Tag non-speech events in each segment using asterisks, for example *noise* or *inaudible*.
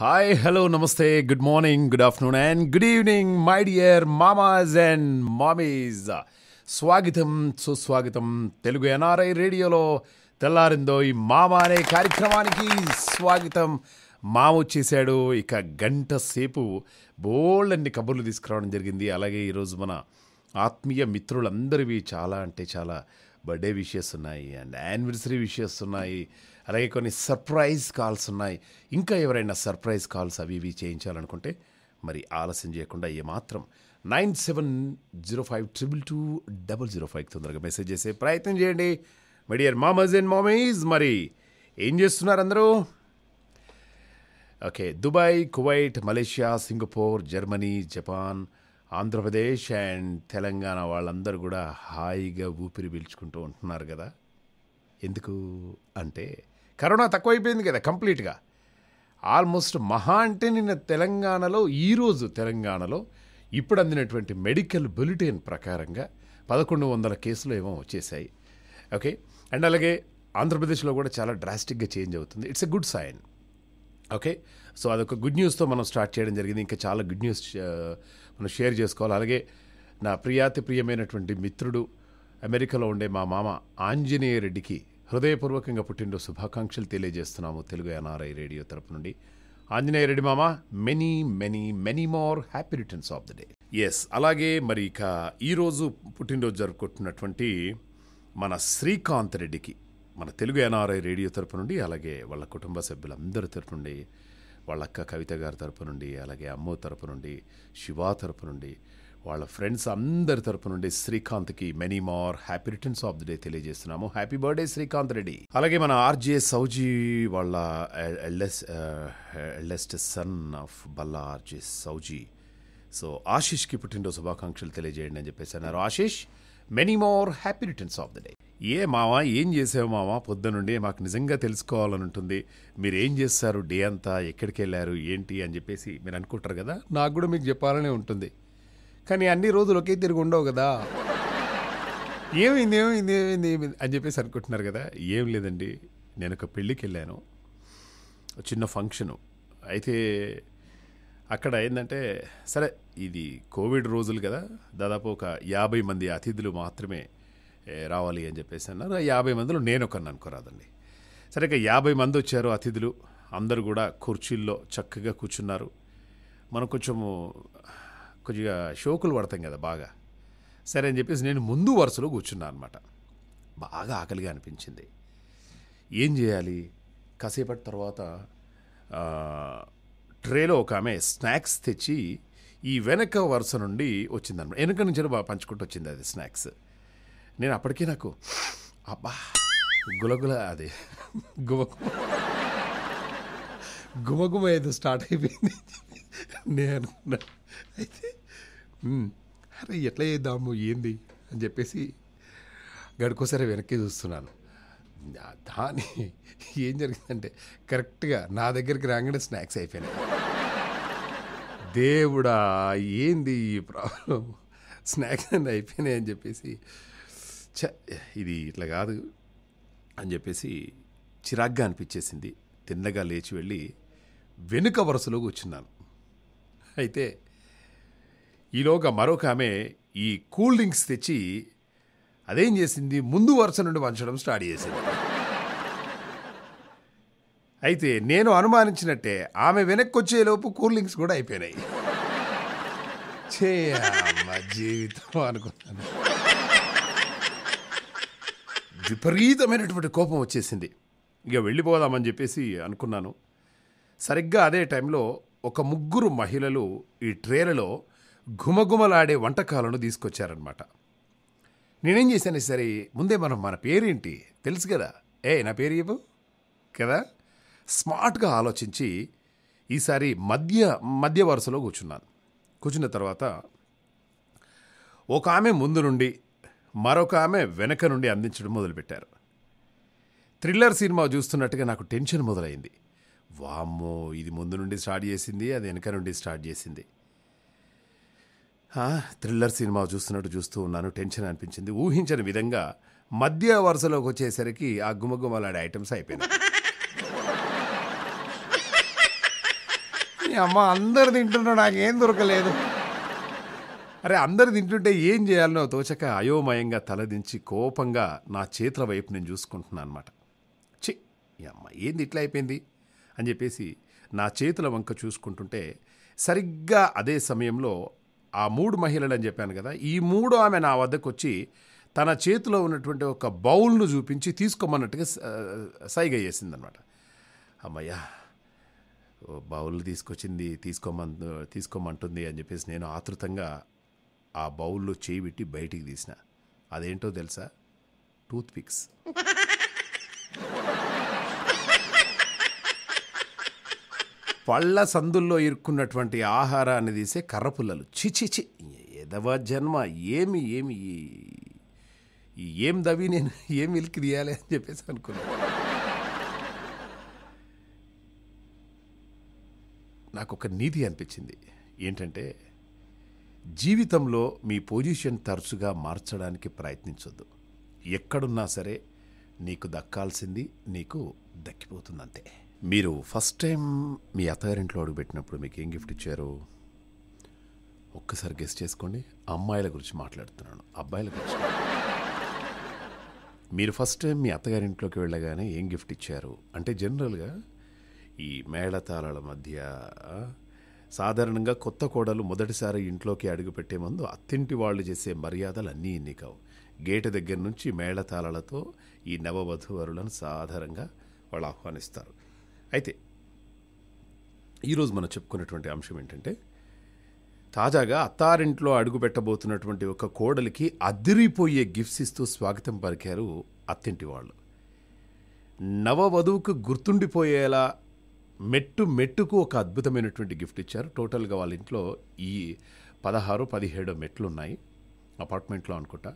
Hi hello నమస్తే good morning good afternoon and good evening my dear మామాజ్ and మామీజ్ స్వాగతం సుస్వాగతం తెలుగు ఎన్ఆర్ఐ రేడియోలో తెల్లారిందో ఈ మామ అనే కార్యక్రమానికి స్వాగతం మామ వచ్చేసాడు ఇక గంట సేపు బోల్డ్ అన్ని కబుర్లు తీసుకురావడం జరిగింది అలాగే ఈరోజు మన ఆత్మీయ మిత్రులందరివి చాలా అంటే చాలా బర్త్డే విషయస్ ఉన్నాయి అండ్ యానివర్సరీ విషయస్ ఉన్నాయి అలాగే కొన్ని సర్ప్రైజ్ కాల్స్ ఉన్నాయి ఇంకా ఎవరైనా సర్ప్రైజ్ కాల్స్ అవి ఇవి చేయించాలనుకుంటే మరి ఆలస్యం చేయకుండా ఏమాత్రం nine seven zero five triple two double zero five తొందరగా మెసేజ్ చేసే ప్రయత్నం చేయండి మెడియర్ మామజ్ అండ్ మామీజ్ మరి ఏం చేస్తున్నారు అందరూ okay Dubai Kuwait Malaysia Singapore Germany Japan Andhra Pradesh and Telangana వాళ్ళందరూ కూడా హాయిగా ఊపిరి పీల్చుకుంటూ ఉంటున్నారు కదా ఎందుకు అంటే కరోనా తక్కువైపోయింది కదా కంప్లీట్గా ఆల్మోస్ట్ మహా అంటే నిన్న తెలంగాణలో ఈరోజు తెలంగాణలో ఇప్పుడు అందినటువంటి మెడికల్ బులెటిన్ ప్రకారంగా పదకొండు వందల కేసులు ఏమో వచ్చేసాయి ఓకే అండ్ అలాగే ఆంధ్రప్రదేశ్లో కూడా చాలా డ్రాస్టిక్గా చేంజ్ అవుతుంది it's a good sign okay so అదొక గుడ్ న్యూస్తో మనం స్టార్ట్ చేయడం జరిగింది ఇంకా చాలా గుడ్ న్యూస్ మనం షేర్ చేసుకోవాలి అలాగే నా ప్రియాతి ప్రియమైనటువంటి మిత్రుడు అమెరికాలో ఉండే మా మామ ఆంజనేయ రెడ్డికి హృదయపూర్వకంగా పుట్టినరోజు శుభాకాంక్షలు తెలియజేస్తున్నాము తెలుగు ఎన్ఆర్ఐ రేడియో తరపు నుండి ఆంజనేయ రెడ్డి మామ many many many more happy returns of the day yes అలాగే మరి ఇక ఈరోజు పుట్టినరోజు జరుపుకుంటున్నటువంటి మన శ్రీకాంత్ రెడ్డికి మన తెలుగు ఎన్ఆర్ఐ రేడియో తరపు నుండి అలాగే వాళ్ళ కుటుంబ సభ్యులందరి తరపు నుండి వాళ్ళ అక్క కవిత గారి తరపు నుండి అలాగే అమ్మో తరపు నుండి శివ తరపు నుండి వాళ్ళ ఫ్రెండ్స్ అందరి తరపు నుండి శ్రీకాంత్కి many more happy returns of the day తెలియజేస్తున్నాము హ్యాపీ బర్త్డే శ్రీకాంత్ రెడ్డి అలాగే మన ఆర్జే సౌజీ వాళ్ళ eldest son of Balla RJ Souji so ఆశీష్కి పుట్టినరోజు శుభాకాంక్షలు తెలియజేయండి అని చెప్పేసి అన్నారు Ashish many more happy returns of the day ఏ మావా ఏం చేసావు మావా పొద్దునుండి మాకు నిజంగా తెలుసుకోవాలని ఉంటుంది మీరు ఏం చేస్తారు డే అంతా ఎక్కడికి వెళ్ళారు ఏంటి అని చెప్పేసి మీరు అనుకుంటారు కదా నాకు కూడా మీకు చెప్పాలనే ఉంటుంది కానీ అన్ని రోజులు ఒకే తిరిగి ఉండవు కదా ఏమైంది ఏమైంది ఏమైంది ఏమైంది అని చెప్పేసి అనుకుంటున్నారు కదా ఏం లేదండి నేను ఒక పెళ్ళికి వెళ్ళాను చిన్న ఫంక్షను అయితే అక్కడ ఏంటంటే సరే ఇది కోవిడ్ రోజులు కదా దాదాపు ఒక యాభై మంది అతిథులు మాత్రమే రావాలి అని చెప్పేసి అన్నారు యాభై మందిలో నేను ఒకరిని అనుకోరాదండి సరే ఇక యాభై మంది వచ్చారు అతిథులు అందరూ కూడా కుర్చీల్లో చక్కగా కూర్చున్నారు మనం కొంచెము కొద్దిగా షోకులు పడతాం కదా బాగా సరే అని చెప్పేసి నేను ముందు వరుసలో కూర్చున్నాను అనమాట బాగా ఆకలిగా అనిపించింది ఏం చేయాలి కాసేపటి తర్వాత ట్రేలో ఒక ఆమె స్నాక్స్ తెచ్చి ఈ వెనక వరుస నుండి వచ్చిందనమాట వెనక నుంచి బాగా పంచుకుంటూ వచ్చింది అది స్నాక్స్ నేను అప్పటికే నాకు అబ్బా గులగుల అది గుమ గుమగుమ ఏదో స్టార్ట్ అయిపోయింది నేను అయితే అరే ఎట్లా చేద్దాము ఏంది అని చెప్పేసి గడుకోసారి వెనక్కి చూస్తున్నాను దాని ఏం జరిగిందంటే కరెక్ట్గా నా దగ్గరికి రాగానే స్నాక్స్ అయిపోయినాయి దేవుడా ఏంది ఈ ప్రాబ్లం స్నాక్స్ అన్నీ అయిపోయినాయి అని చెప్పేసి చ ఇది ఇట్లా కాదు అని చెప్పేసి చిరాగ్గా అనిపించేసింది తిన్నగా లేచి వెళ్ళి వెనుక వరుసలో కూర్చున్నాను అయితే ఈలోగా మరొక ఆమె ఈ కూల్ డ్రింక్స్ తెచ్చి అదేం చేసింది ముందు వరుస నుండి వంచడం స్టార్ట్ చేసింది అయితే నేను అనుమానించినట్టే ఆమె వెనక్కి వచ్చేలోపు కూల్ డ్రింక్స్ కూడా అయిపోయినాయి చే జీవితం అనుకున్నాను విపరీతమైనటువంటి కోపం వచ్చేసింది ఇక వెళ్ళిపోదామని చెప్పేసి అనుకున్నాను సరిగ్గా అదే టైంలో ఒక ముగ్గురు మహిళలు ఈ ట్రేలలో ఘుమఘుమలాడే వంటకాలను తీసుకొచ్చారనమాట నేనేం చేశాను సరే ముందే మనం మన పేరేంటి తెలుసు కదా ఏ నా పేరు ఇవ్వు కదా స్మార్ట్గా ఆలోచించి ఈసారి మధ్య మధ్య వరుసలో కూర్చున్నాను కూర్చున్న తర్వాత ఒక ఆమె ముందు నుండి మరొక ఆమె వెనక నుండి అందించడం మొదలుపెట్టారు థ్రిల్లర్ సినిమా చూస్తున్నట్టుగా నాకు టెన్షన్ మొదలైంది వామ్మో ఇది ముందు నుండి స్టార్ట్ చేసింది అది వెనక నుండి స్టార్ట్ చేసింది థ్రిల్లర్ సినిమా చూస్తున్నట్టు చూస్తూ ఉన్నాను టెన్షన్ అనిపించింది ఊహించని విధంగా మధ్య వరుసలోకి వచ్చేసరికి ఆ గుమగుమలాడే ఐటమ్స్ అయిపోయినాయి అమ్మ అందరు తింటున్నాడు నాకేం దొరకలేదు అరే అందరు తింటుంటే ఏం చేయాలనో తోచక అయోమయంగా తలదించి కోపంగా నా చేతుల వైపు నేను చూసుకుంటున్నాను అనమాట చి అమ్మ ఏంది ఇట్లా అయిపోయింది అని చెప్పేసి నా చేతుల వంక చూసుకుంటుంటే సరిగ్గా అదే సమయంలో ఆ మూడు మహిళలు అని చెప్పాను కదా ఈ మూడు ఆమె నా వద్దకు వచ్చి తన చేతిలో ఉన్నటువంటి ఒక బౌల్ను చూపించి తీసుకోమన్నట్టుగా సైగ చేసిందనమాట అమ్మయ్యా బౌల్ తీసుకొచ్చింది తీసుకోమన్ తీసుకోమంటుంది అని చెప్పేసి నేను ఆతృతంగా ఆ బౌల్లో చేయి పెట్టి బయటికి తీసిన అదేంటో తెలుసా టూత్ పిక్స్ *laughs* పళ్ళ సందుల్లో ఇరుక్కున్నటువంటి ఆహారాన్ని తీసే కర్రపుల్లలు చి ఎదవ జన్మ ఏమి ఏమి ఏం దవి నేను ఏం మిల్క్ తీయాలి అని చెప్పేసి అనుకున్నాను నాకు ఒక నీతి అనిపించింది ఏంటంటే జీవితంలో మీ పొజిషన్ తరచుగా మార్చడానికి ప్రయత్నించొద్దు ఎక్కడున్నా సరే నీకు దక్కాల్సింది నీకు దక్కిపోతుందంతే మీరు ఫస్ట్ టైం మీ అత్తగారింట్లో అడుగుపెట్టినప్పుడు మీకు ఏం గిఫ్ట్ ఇచ్చారు ఒక్కసారి గెస్ట్ చేసుకోండి అమ్మాయిల గురించి మాట్లాడుతున్నాను అబ్బాయిల గురించి మీరు ఫస్ట్ టైం మీ అత్తగారింట్లోకి వెళ్ళగానే ఏం గిఫ్ట్ ఇచ్చారు అంటే జనరల్గా ఈ మేళతాళాల మధ్య సాధారణంగా కొత్త కోడలు మొదటిసారి ఇంట్లోకి అడుగుపెట్టే ముందు అత్తింటి వాళ్ళు చేసే మర్యాదలు అన్నీ ఎన్ని కావు గేటు దగ్గర నుంచి మేళతాళాలతో ఈ నవవధూవరులను సాధారణంగా వాళ్ళు ఆహ్వానిస్తారు అయితే ఈరోజు మనం చెప్పుకున్నటువంటి అంశం ఏంటంటే తాజాగా అత్తారింట్లో అడుగు పెట్టబోతున్నటువంటి ఒక కోడలికి అదిరిపోయే గిఫ్ట్స్ ఇస్తూ స్వాగతం పలికారు అత్తింటి వాళ్ళు నవవధువుకు గుర్తుండిపోయేలా మెట్టు మెట్టుకు ఒక అద్భుతమైనటువంటి గిఫ్ట్ ఇచ్చారు టోటల్గా వాళ్ళ ఇంట్లో ఈ పదహారు పదిహేడు మెట్లు ఉన్నాయి అపార్ట్మెంట్లో అనుకుంటా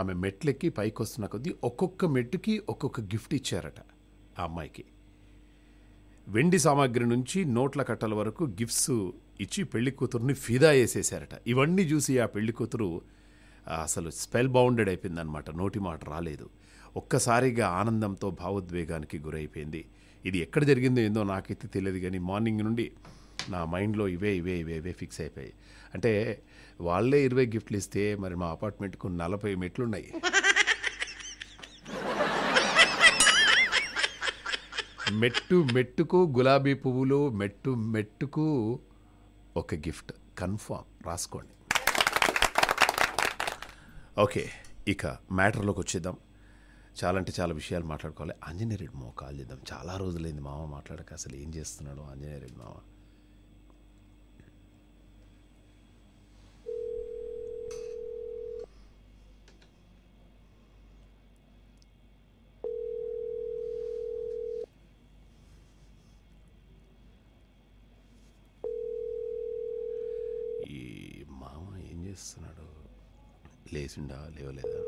ఆమె మెట్లెక్కి పైకి వస్తున్న కొద్దీ ఒక్కొక్క మెట్టుకి ఒక్కొక్క గిఫ్ట్ ఇచ్చారట ఆ అమ్మాయికి వెండి సామాగ్రి నుంచి నోట్ల కట్టల వరకు గిఫ్ట్స్ ఇచ్చి పెళ్లి కూతురుని ఫిదా వేసేసారట ఇవన్నీ చూసి ఆ పెళ్లి కూతురు అసలు స్పెల్ బౌండెడ్ అనమాట నోటి మాట రాలేదు ఒక్కసారిగా ఆనందంతో భావోద్వేగానికి గురైపోయింది ఇది ఎక్కడ జరిగిందో ఏందో నాకైతే తెలియదు కానీ మార్నింగ్ నుండి నా మైండ్లో ఇవే ఇవే ఇవే ఇవే ఫిక్స్ అయిపోయాయి అంటే వాళ్ళే ఇరవై గిఫ్ట్లు ఇస్తే మరి మా అపార్ట్మెంట్కు నలభై మెట్లు ఉన్నాయి మెట్టు మెట్టుకు గులాబీ పువ్వులు మెట్టు మెట్టుకు ఒక గిఫ్ట్ కన్ఫామ్ రాసుకోండి ఓకే ఇక మ్యాటర్లోకి వచ్చేద్దాం చాలా అంటే చాలా విషయాలు మాట్లాడుకోవాలి ఆంజనేయుడు మామ కాల్ చేద్దాం చాలా రోజులైంది మామ మాట్లాడక అసలు ఏం చేస్తున్నాడు రెడ్డి మామ లేచిండా లేవలేదా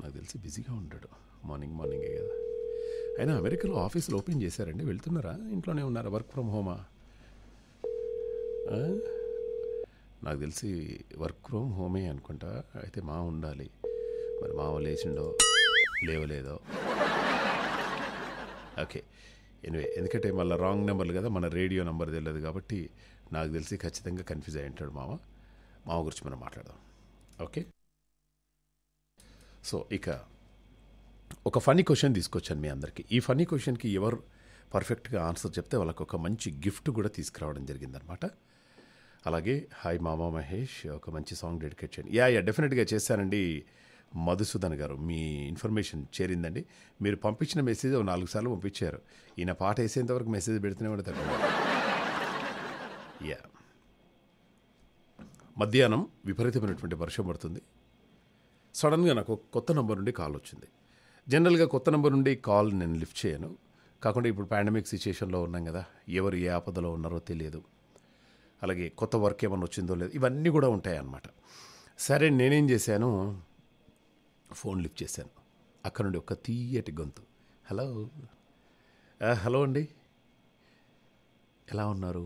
నాకు తెలిసి బిజీగా ఉంటాడు మార్నింగ్ మార్నింగే కదా అయినా అమెరికాలో ఆఫీసులు ఓపెన్ చేశారండి వెళ్తున్నారా ఇంట్లోనే ఉన్నారా వర్క్ ఫ్రమ్ హోమా నాకు తెలిసి వర్క్ ఫ్రమ్ హోమే అనుకుంటా అయితే మా ఉండాలి మరి మావ లేచిండో లేవలేదో ఓకే ఎనివే ఎందుకంటే మళ్ళీ రాంగ్ నెంబర్లు కదా మన రేడియో నెంబర్ తెలియదు కాబట్టి నాకు తెలిసి ఖచ్చితంగా కన్ఫ్యూజ్ అయ్యి ఉంటాడు మామ మామ గురించి మనం మాట్లాడదాం ఓకే సో ఇక ఒక ఫనీ క్వశ్చన్ తీసుకొచ్చాను మీ అందరికీ ఈ ఫనీ క్వశ్చన్కి ఎవరు పర్ఫెక్ట్గా ఆన్సర్ చెప్తే వాళ్ళకి ఒక మంచి గిఫ్ట్ కూడా తీసుకురావడం జరిగిందనమాట అలాగే హాయ్ మామ మహేష్ ఒక మంచి సాంగ్ డెడికేట్ చేయండి యా యా డెఫినెట్గా చేశానండి మధుసూదన్ గారు మీ ఇన్ఫర్మేషన్ చేరిందండి మీరు పంపించిన మెసేజ్ నాలుగు సార్లు పంపించారు ఈయన పాట వేసేంతవరకు మెసేజ్ పెడుతూనే ఉంటుంది యా మధ్యాహ్నం విపరీతమైనటువంటి వర్షం పడుతుంది సడన్గా నాకు కొత్త నంబర్ నుండి కాల్ వచ్చింది జనరల్గా కొత్త నెంబర్ నుండి కాల్ నేను లిఫ్ట్ చేయను కాకుండా ఇప్పుడు పాండమిక్ సిచ్యుయేషన్లో ఉన్నాం కదా ఎవరు ఏ ఆపదలో ఉన్నారో తెలియదు అలాగే కొత్త వర్క్ ఏమైనా వచ్చిందో లేదు ఇవన్నీ కూడా ఉంటాయన్నమాట సరే నేనేం చేశాను ఫోన్ లిఫ్ట్ చేశాను అక్కడ నుండి ఒక తీయటి గొంతు హలో హలో uh, అండి ఎలా ఉన్నారు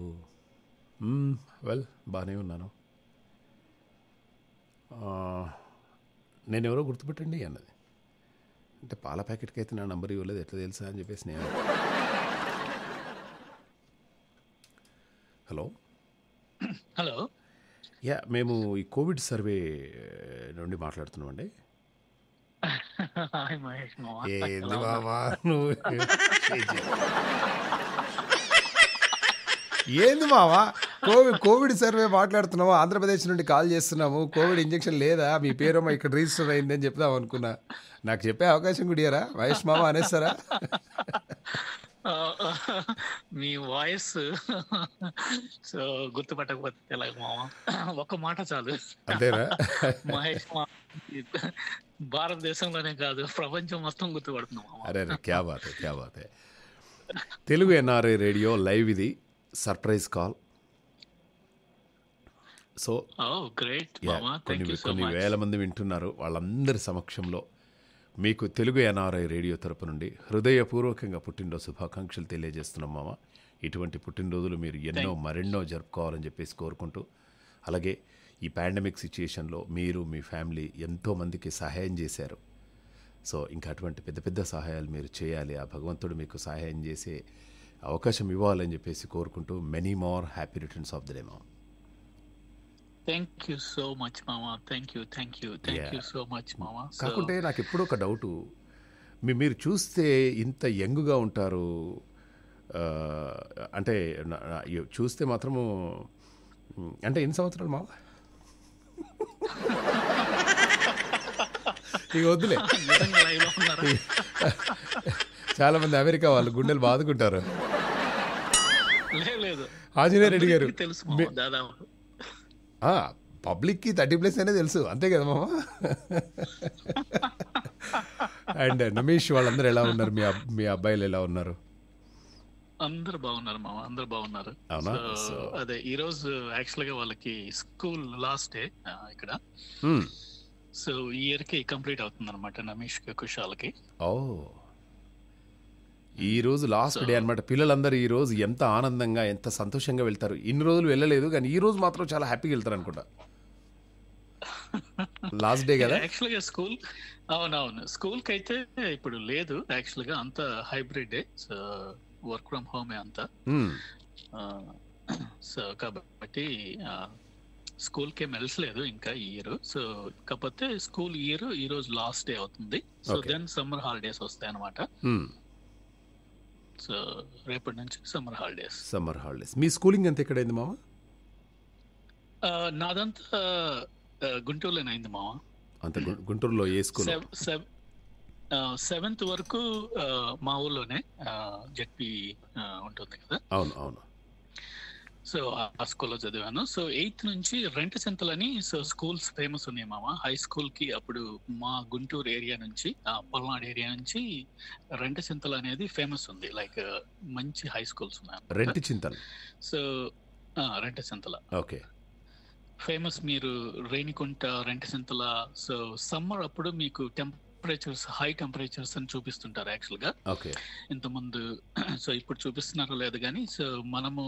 వెల్ hmm, బాగానే ఉన్నాను నేనెవరో గుర్తుపెట్టండి అన్నది అంటే పాల ప్యాకెట్కి అయితే నా నంబర్ ఇవ్వలేదు ఎట్లా తెలుసా అని చెప్పేసి నేను హలో హలో యా మేము ఈ కోవిడ్ సర్వే నుండి మాట్లాడుతున్నామండి ఏంది బాబా నువ్వు ఏంది మావా కోవిడ్ కోవిడ్ సర్వే మాట్లాడుతున్నాము ఆంధ్రప్రదేశ్ నుండి కాల్ చేస్తున్నాము కోవిడ్ ఇంజెక్షన్ లేదా మీ పేరు ఇక్కడ రిజిస్టర్ అయింది అని చెప్దాం అనుకున్నా నాకు చెప్పే అవకాశం కూడా వయస్ మామ అనేస్తారా మీ వాయిస్ సో గుర్తుపట్టకపోతే ఎలాగ మామ ఒక మాట చాలు అంతేనా మహేష్ మా భారతదేశంలోనే కాదు ప్రపంచం మొత్తం గుర్తుపడుతున్నాం తెలుగు ఎన్ఆర్ఐ రేడియో లైవ్ ఇది సర్ప్రైజ్ కాల్ సో oh, కొన్ని కొన్ని వేల మంది వింటున్నారు వాళ్ళందరి సమక్షంలో మీకు తెలుగు ఎన్ఆర్ఐ రేడియో తరపు నుండి హృదయపూర్వకంగా పుట్టినరోజు శుభాకాంక్షలు తెలియజేస్తున్నాం మామ ఇటువంటి పుట్టినరోజులు మీరు ఎన్నో మరెన్నో జరుపుకోవాలని చెప్పేసి కోరుకుంటూ అలాగే ఈ పాండమిక్ సిచ్యుయేషన్లో మీరు మీ ఫ్యామిలీ ఎంతోమందికి సహాయం చేశారు సో ఇంకా అటువంటి పెద్ద పెద్ద సహాయాలు మీరు చేయాలి ఆ భగవంతుడు మీకు సహాయం చేసే అవకాశం ఇవ్వాలని చెప్పేసి కోరుకుంటూ many more happy returns of the day మామ్ థ్యాంక్ యూ సో మచ్ మామా thank you thank you thank you so much మామ కాకుంటే నాకు ఎప్పుడూ ఒక డౌటు మీరు చూస్తే ఇంత యంగ్గా ఉంటారు అంటే చూస్తే మాత్రము అంటే ఎన్ని సంవత్సరాలు మావా ఇక వద్దులే చాలామంది అమెరికా వాళ్ళు గుండెలు బాదుకుంటారు ఆంజనేయ రెడ్డి గారు తెలుసు పబ్లిక్కి థర్టీ ప్లస్ అనే తెలుసు అంతే కదా మామ అండ్ నమేష్ వాళ్ళందరూ ఎలా ఉన్నారు మీ మీ అబ్బాయిలు ఎలా ఉన్నారు అందరు బాగున్నారు మామ అందరు బాగున్నారు అదే ఈ రోజు యాక్చువల్ గా వాళ్ళకి స్కూల్ లాస్ట్ డే ఇక్కడ సో ఈ ఇయర్ కి కంప్లీట్ అవుతుంది అనమాట నమేష్ కుషాలకి ఓ ఈ రోజు లాస్ట్ డే అనమాట పిల్లలందరూ ఈ రోజు ఎంత ఆనందంగా ఎంత సంతోషంగా వెళ్తారు ఇన్ని రోజులు వెళ్ళలేదు కానీ ఈ రోజు మాత్రం చాలా హ్యాపీగా వెళ్తారు అనుకుంటా లాస్ట్ డే కదా యాక్చువల్ గా స్కూల్ అవునవును స్కూల్ కి అయితే ఇప్పుడు లేదు యాక్చువల్ గా అంత hybrid day so work from హోమే అంతా hmm. సో కాబట్టి స్కూల్ కి వెళ్ళలేదు ఇంకా ఈ ఇయర్ సో కాకపోతే స్కూల్ ఇయర్ ఈ రోజు లాస్ట్ డే అవుతుంది సో దెన్ సమ్మర్ హాలిడేస్ వస్తాయి అనమాట సో రేపటి నుంచి సమ్మర్ హాలిడేస్ సమ్మర్ హాలిడేస్ మీ స్కూలింగ్ అంతా ఎక్కడైంది మామ నాదంతా గుంటూరులోనే అయింది మామ అంత గుంటూరులో ఏ స్కూల్ సెవెంత్ వరకు మా ఊర్లోనే జెడ్పీ ఉంటుంది కదా అవును అవును సో ఆ స్కూల్లో చదివాను సో ఎయిత్ నుంచి రెంట్ అని సో స్కూల్స్ ఫేమస్ ఉన్నాయి మామ హై స్కూల్ కి అప్పుడు మా గుంటూరు ఏరియా నుంచి పల్నాడు ఏరియా నుంచి రెంట సెంతలు అనేది ఫేమస్ ఉంది లైక్ మంచి హై స్కూల్స్ ఉన్నాయి Rentachintala so Rentachintala okay famous మీరు Renigunta Rentachintala so summer అప్పుడు మీకు టెంపుల్ టెంపరేచర్స్ హై టెంపరేచర్స్ అని చూపిస్తుంటారు గా ఓకే ఇంతకుముందు సో ఇప్పుడు చూపిస్తున్నారో లేదు కానీ సో మనము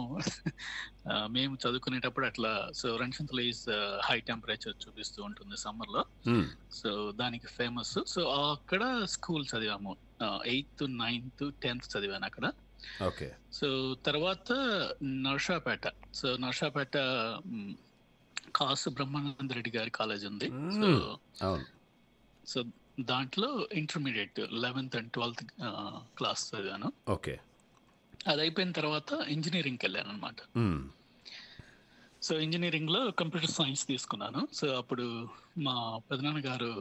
మేము చదువుకునేటప్పుడు అట్లా సో రెండు ఈజ్ హై టెంపరేచర్ చూపిస్తూ ఉంటుంది సమ్మర్ లో hmm. సో దానికి ఫేమస్ సో అక్కడ స్కూల్ చదివాము ఎయిత్ నైన్త్ టెన్త్ చదివాను అక్కడ ఓకే సో తర్వాత నర్షాపేట సో నర్షాపేట కాసు బ్రహ్మానంద రెడ్డి గారి కాలేజ్ ఉంది hmm. సో సో దాంట్లో intermediate eleventh and twelfth class చదివాను ఓకే అది అయిపోయిన తర్వాత ఇంజనీరింగ్కి వెళ్ళాను అనమాట సో ఇంజనీరింగ్లో కంప్యూటర్ సైన్స్ తీసుకున్నాను సో అప్పుడు మా పెదనాన్నగారు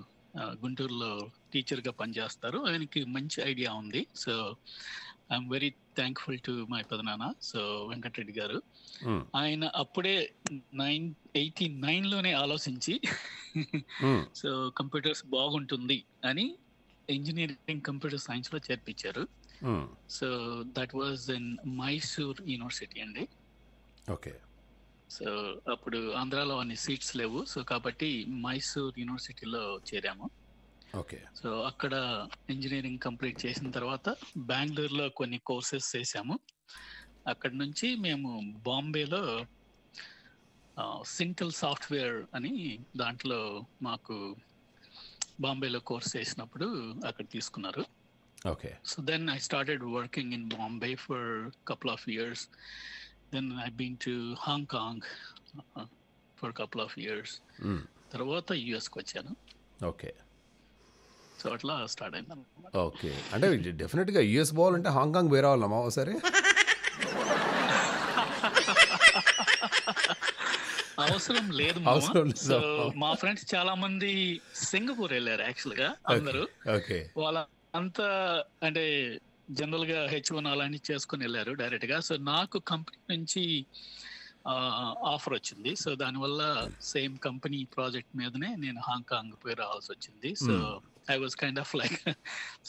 గుంటూరులో టీచర్గా పనిచేస్తారు ఆయనకి మంచి ఐడియా ఉంది so I'm very thankful to my పెదనాన్న సో వెంకటరెడ్డి గారు hmm. ఆయన అప్పుడే నైన్ ఎయిటీ నైన్ లోనే ఆలోచించి సో hmm. కంప్యూటర్స్ *laughs* బాగుంటుంది అని ఇంజనీరింగ్ కంప్యూటర్ సైన్స్ లో చేర్పించారు so that was in Mysore university అండి ఓకే సో అప్పుడు ఆంధ్రాలో అన్ని సీట్స్ లేవు సో కాబట్టి మైసూర్ యూనివర్సిటీలో చేరాము ఓకే సో అక్కడ ఇంజనీరింగ్ కంప్లీట్ చేసిన తర్వాత బెంగళూరులో కొన్ని కోర్సెస్ చేసాము అక్కడ నుంచి మేము బాంబేలో సింకల్ సాఫ్ట్వేర్ అని దాంట్లో మాకు బాంబేలో కోర్స్ చేసినప్పుడు అక్కడ తీసుకున్నారు okay so then I started working in Bombay for couple of years then I been to Hong Kong for couple of years తర్వాత యుఎస్కి వచ్చాను ఓకే సో అట్లా స్టార్ట్ అయింది ఓకే అంటే గా యుఎస్ బాల్ అంటే హాంకాంగ్ వేరే వాళ్ళమా ఒకసారి అవసరం లేదు సో మా ఫ్రెండ్స్ చాలా మంది సింగపూర్ వెళ్ళారు యాక్చువల్ గా అందరూ వాళ్ళ అంత అంటే జనరల్ గా హెచ్ వన్ అలాంటి చేసుకుని వెళ్ళారు డైరెక్ట్ గా సో నాకు కంపెనీ నుంచి ఆఫర్ వచ్చింది సో దానివల్ల సేమ్ కంపెనీ ప్రాజెక్ట్ మీదనే నేను హాంకాంగ్ పోయి రావాల్సి వచ్చింది so hmm. I was kind of like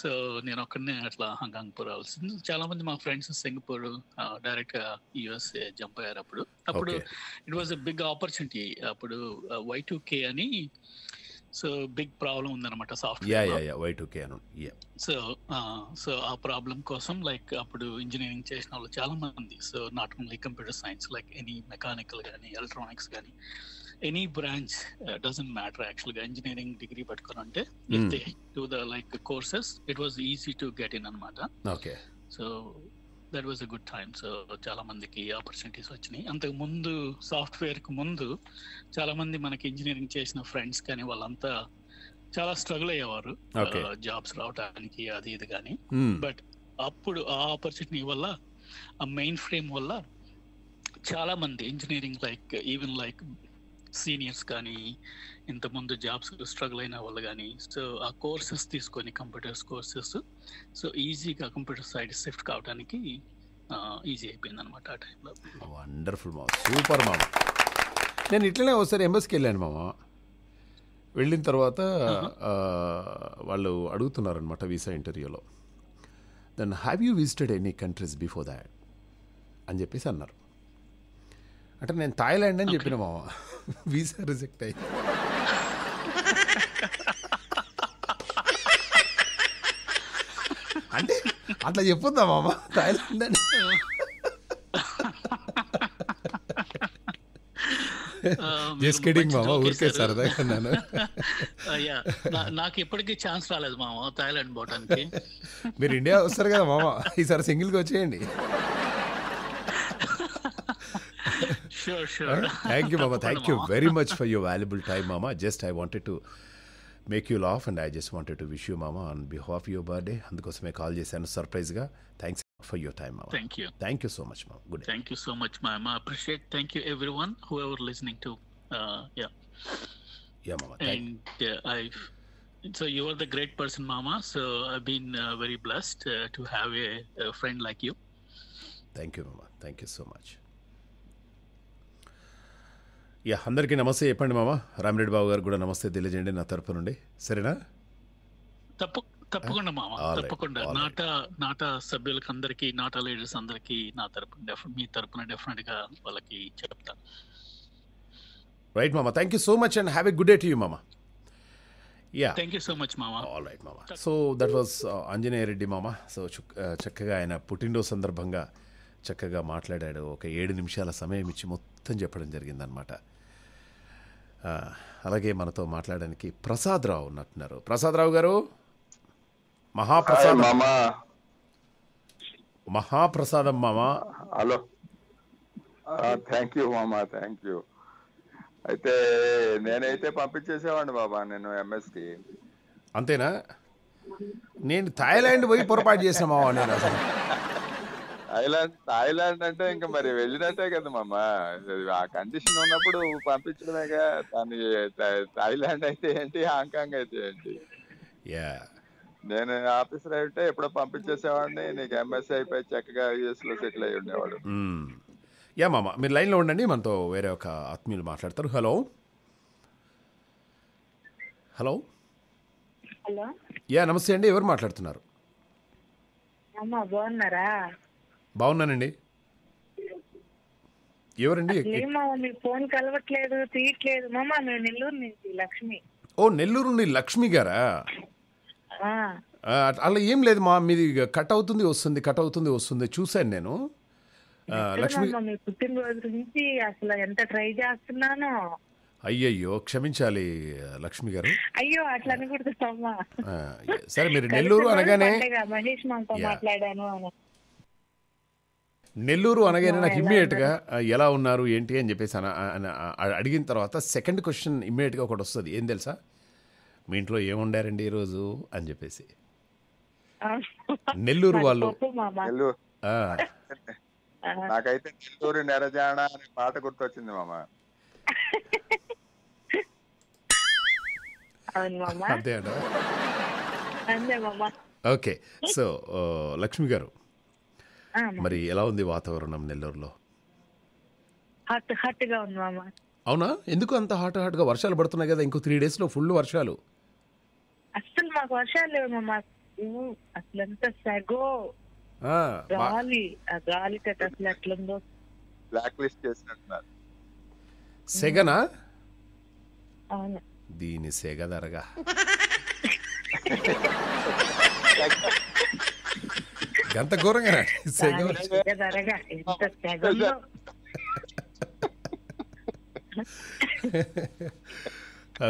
so నేను ఒక్కడనే అట్లా హాంకాంగ్ రావాల్సింది చాలా మంది మా friends Singapore direct USA jump అయ్యారు అప్పుడు అప్పుడు it was a big opportunity అప్పుడు వై టూ కే అని సో బిగ్ ప్రాబ్లం ఉందన్నమాట సాఫ్ట్వేర్ సో సో ఆ ప్రాబ్లం కోసం లైక్ అప్పుడు ఇంజనీరింగ్ చేసిన వాళ్ళు చాలా మంది so not only computer science like any mechanical కానీ ఎలక్ట్రానిక్స్ కానీ ఎనీ బ్రాంచ్ డజంట్ మ్యాటర్ యాక్చువల్గా ఇంజనీరింగ్ డిగ్రీ పెట్టుకుని అంటే they to the like courses it was easy to get in అనమాట okay so that was a good time so చాలా మందికి opportunities వచ్చినాయి అంతకు ముందు సాఫ్ట్వేర్ కి ముందు చాలా మంది మనకి ఇంజనీరింగ్ చేసిన ఫ్రెండ్స్ కానీ వాళ్ళంతా చాలా స్ట్రగుల్ అయ్యేవారు జాబ్స్ uh, రావడానికి అది ఇది కానీ బట్ hmm. అప్పుడు ఆ ఆపర్చునిటీ వల్ల ఆ మెయిన్ ఫ్రేమ్ వల్ల చాలా మంది engineering like even like seniors కానీ ఇంతకుముందు జాబ్స్ స్ట్రగుల్ అయిన వాళ్ళు కానీ సో ఆ కోర్సెస్ తీసుకొని కంప్యూటర్స్ కోర్సెస్ సో ఈజీగా కంప్యూటర్ సైడ్ షిఫ్ట్ కావడానికి ఈజీ అయిపోయింది అనమాట ఆ టైంలో వండర్ఫుల్ మామ సూపర్ మామ నేను ఇట్లనే ఒకసారి ఎంఎస్కి వెళ్ళాను మామ వెళ్ళిన తర్వాత వాళ్ళు అడుగుతున్నారనమాట వీసా ఇంటర్వ్యూలో then have you visited any countries before that అని చెప్పేసి అన్నారు అంటే నేను థాయిలాండ్ అని చెప్పిన మామ వీసా రిజెక్ట్ అయ్యి అంటే అట్లా చెప్పొద్దా మామ థాయిలాండ్ అని um, మామ ఊరికే సరదాగా అన్నాను *laughs* uh, నాకు ఇప్పటికీ ఛాన్స్ రాలేదు మామ థాయిలాండ్ పోవడానికి మీరు ఇండియా వస్తారు కదా మామ ఈసారి సింగిల్గా వచ్చేయండి sure, sure. Thank you, Mama. Thank *laughs* you very much for your valuable time, Mama. Just I wanted to make you laugh and I just wanted to wish you, Mama, on behalf of your birthday. And because my call just and surprise. Ga. Thanks for your time, Mama. Thank you. Thank you so much, Mama. Good Thank you so much, Mama. Appreciate thank you everyone, whoever listening to. Uh, yeah. Yeah, Mama. and uh, I've so you are the great person, Mama. So I've been uh, very blessed uh, to have a friend like you. Thank you, Mama. Thank you so much. Yeah అందరికీ నమస్తే చెప్పండి మామ రామిరెడ్డి బాబు గారు కూడా నమస్తే తెలియజేయండి నా తరపు నుండి సరేనా తప్పు తప్పకుండా మామ తప్పకుండా నాట నాట సభ్యులకి అందరికీ నాట లీడర్స్ అందరికీ నా తరపు మీ తరపున డెఫినెట్ గా వాళ్ళకి చెప్తాను రైట్ మామ thank you so much and have a good day to you మామ yeah thank you so much మామ ఆల్ రైట్ మామ so that was Anjaneya Reddy మామ సో uh, చక్కగా ఆయన పుట్టినరోజు సందర్భంగా చక్కగా మాట్లాడాడు ఒక ఏడు నిమిషాల సమయం ఇచ్చి మొత్తం చెప్పడం జరిగిందనమాట అలాగే మనతో మాట్లాడడానికి ప్రసాద్ రావు ఉన్నట్టున్నారు రావు గారు మహాప్రసాద్ మామా మహాప్రసాదం మామా హలో థ్యాంక్ యూ మామా థ్యాంక్ యూ అయితే నేనైతే పంపించేసేవాడిని బాబా నేను ఎంఎస్కి అంతేనా నేను థాయిలాండ్ పోయి పొరపాటు చేసిన మామా నేను అసలు థాయిలాండ్ థాయిలాండ్ అంటే ఇంకా మరి వెళ్ళినట్టే కదా మామ ఆ కండిషన్ ఉన్నప్పుడు పంపించడమేగా దాన్ని థాయిలాండ్ అయితే ఏంటి హాంకాంగ్ అయితే ఏంటి యా నేను ఆఫీసర్ అయితే ఎప్పుడో పంపించేసేవాడిని నీకు ఎంఎస్సీ అయిపోయి చక్కగా యూఎస్ లో సెటిల్ అయి ఉండేవాడు యా hmm. మామ మీరు లైన్లో ఉండండి మనతో వేరే ఒక ఆత్మీయులు మాట్లాడతారు హలో హలో హలో యా నమస్తే అండి ఎవరు మాట్లాడుతున్నారు బాగున్నారా బాగున్నానండి ఎవరండి మీ ఫోన్ కలవట్లేదు తీయట్లేదు మామా నేను నెల్లూరు నుంచి లక్ష్మి ఓ నెల్లూరు నుండి లక్ష్మి గారా అలా ఏం లేదు మా మీది కట్ అవుతుంది వస్తుంది కట్ అవుతుంది వస్తుంది చూశాను నేను లక్ష్మి పుట్టినరోజు నుంచి అసలు ఎంత ట్రై చేస్తున్నాను అయ్యయ్యో క్షమించాలి లక్ష్మి గారు అయ్యో అట్లా సరే మీరు నెల్లూరు అనగానే మహేష్ మాతో మాట్లాడాను నెల్లూరు అనగానే నాకు గా ఎలా ఉన్నారు ఏంటి అని చెప్పేసి అడిగిన తర్వాత సెకండ్ క్వశ్చన్ గా ఒకటి వస్తుంది ఏం తెలుసా మీ ఇంట్లో ఏముండారండి ఈ రోజు అని చెప్పేసి నెల్లూరు వాళ్ళు నాకైతే నెల్లూరు నెరజాణ అనే పాట గుర్తొచ్చింది మామా అంతే అండి ఓకే సో లక్ష్మి గారు మరి ఎలా ఉంది వాతావరణం నెల్లూరులో హాట్ హాట్ గా ఉంది మామ అవునా ఎందుకు అంత హాట్ హాట్ గా వర్షాలు పడుతున్నాయి కదా ఇంకో త్రీ డేస్ లో ఫుల్ వర్షాలు అసలు మాకు వర్షాలు లేవు మామ అసలు ఎంత సగో గాలి గాలి అసలు ఎట్లుందో బ్లాక్ లిస్ట్ చేసినట్టున్నారు సెగనా అవును దీని సెగదరగా *laughs* ఎంత ఘోరంగా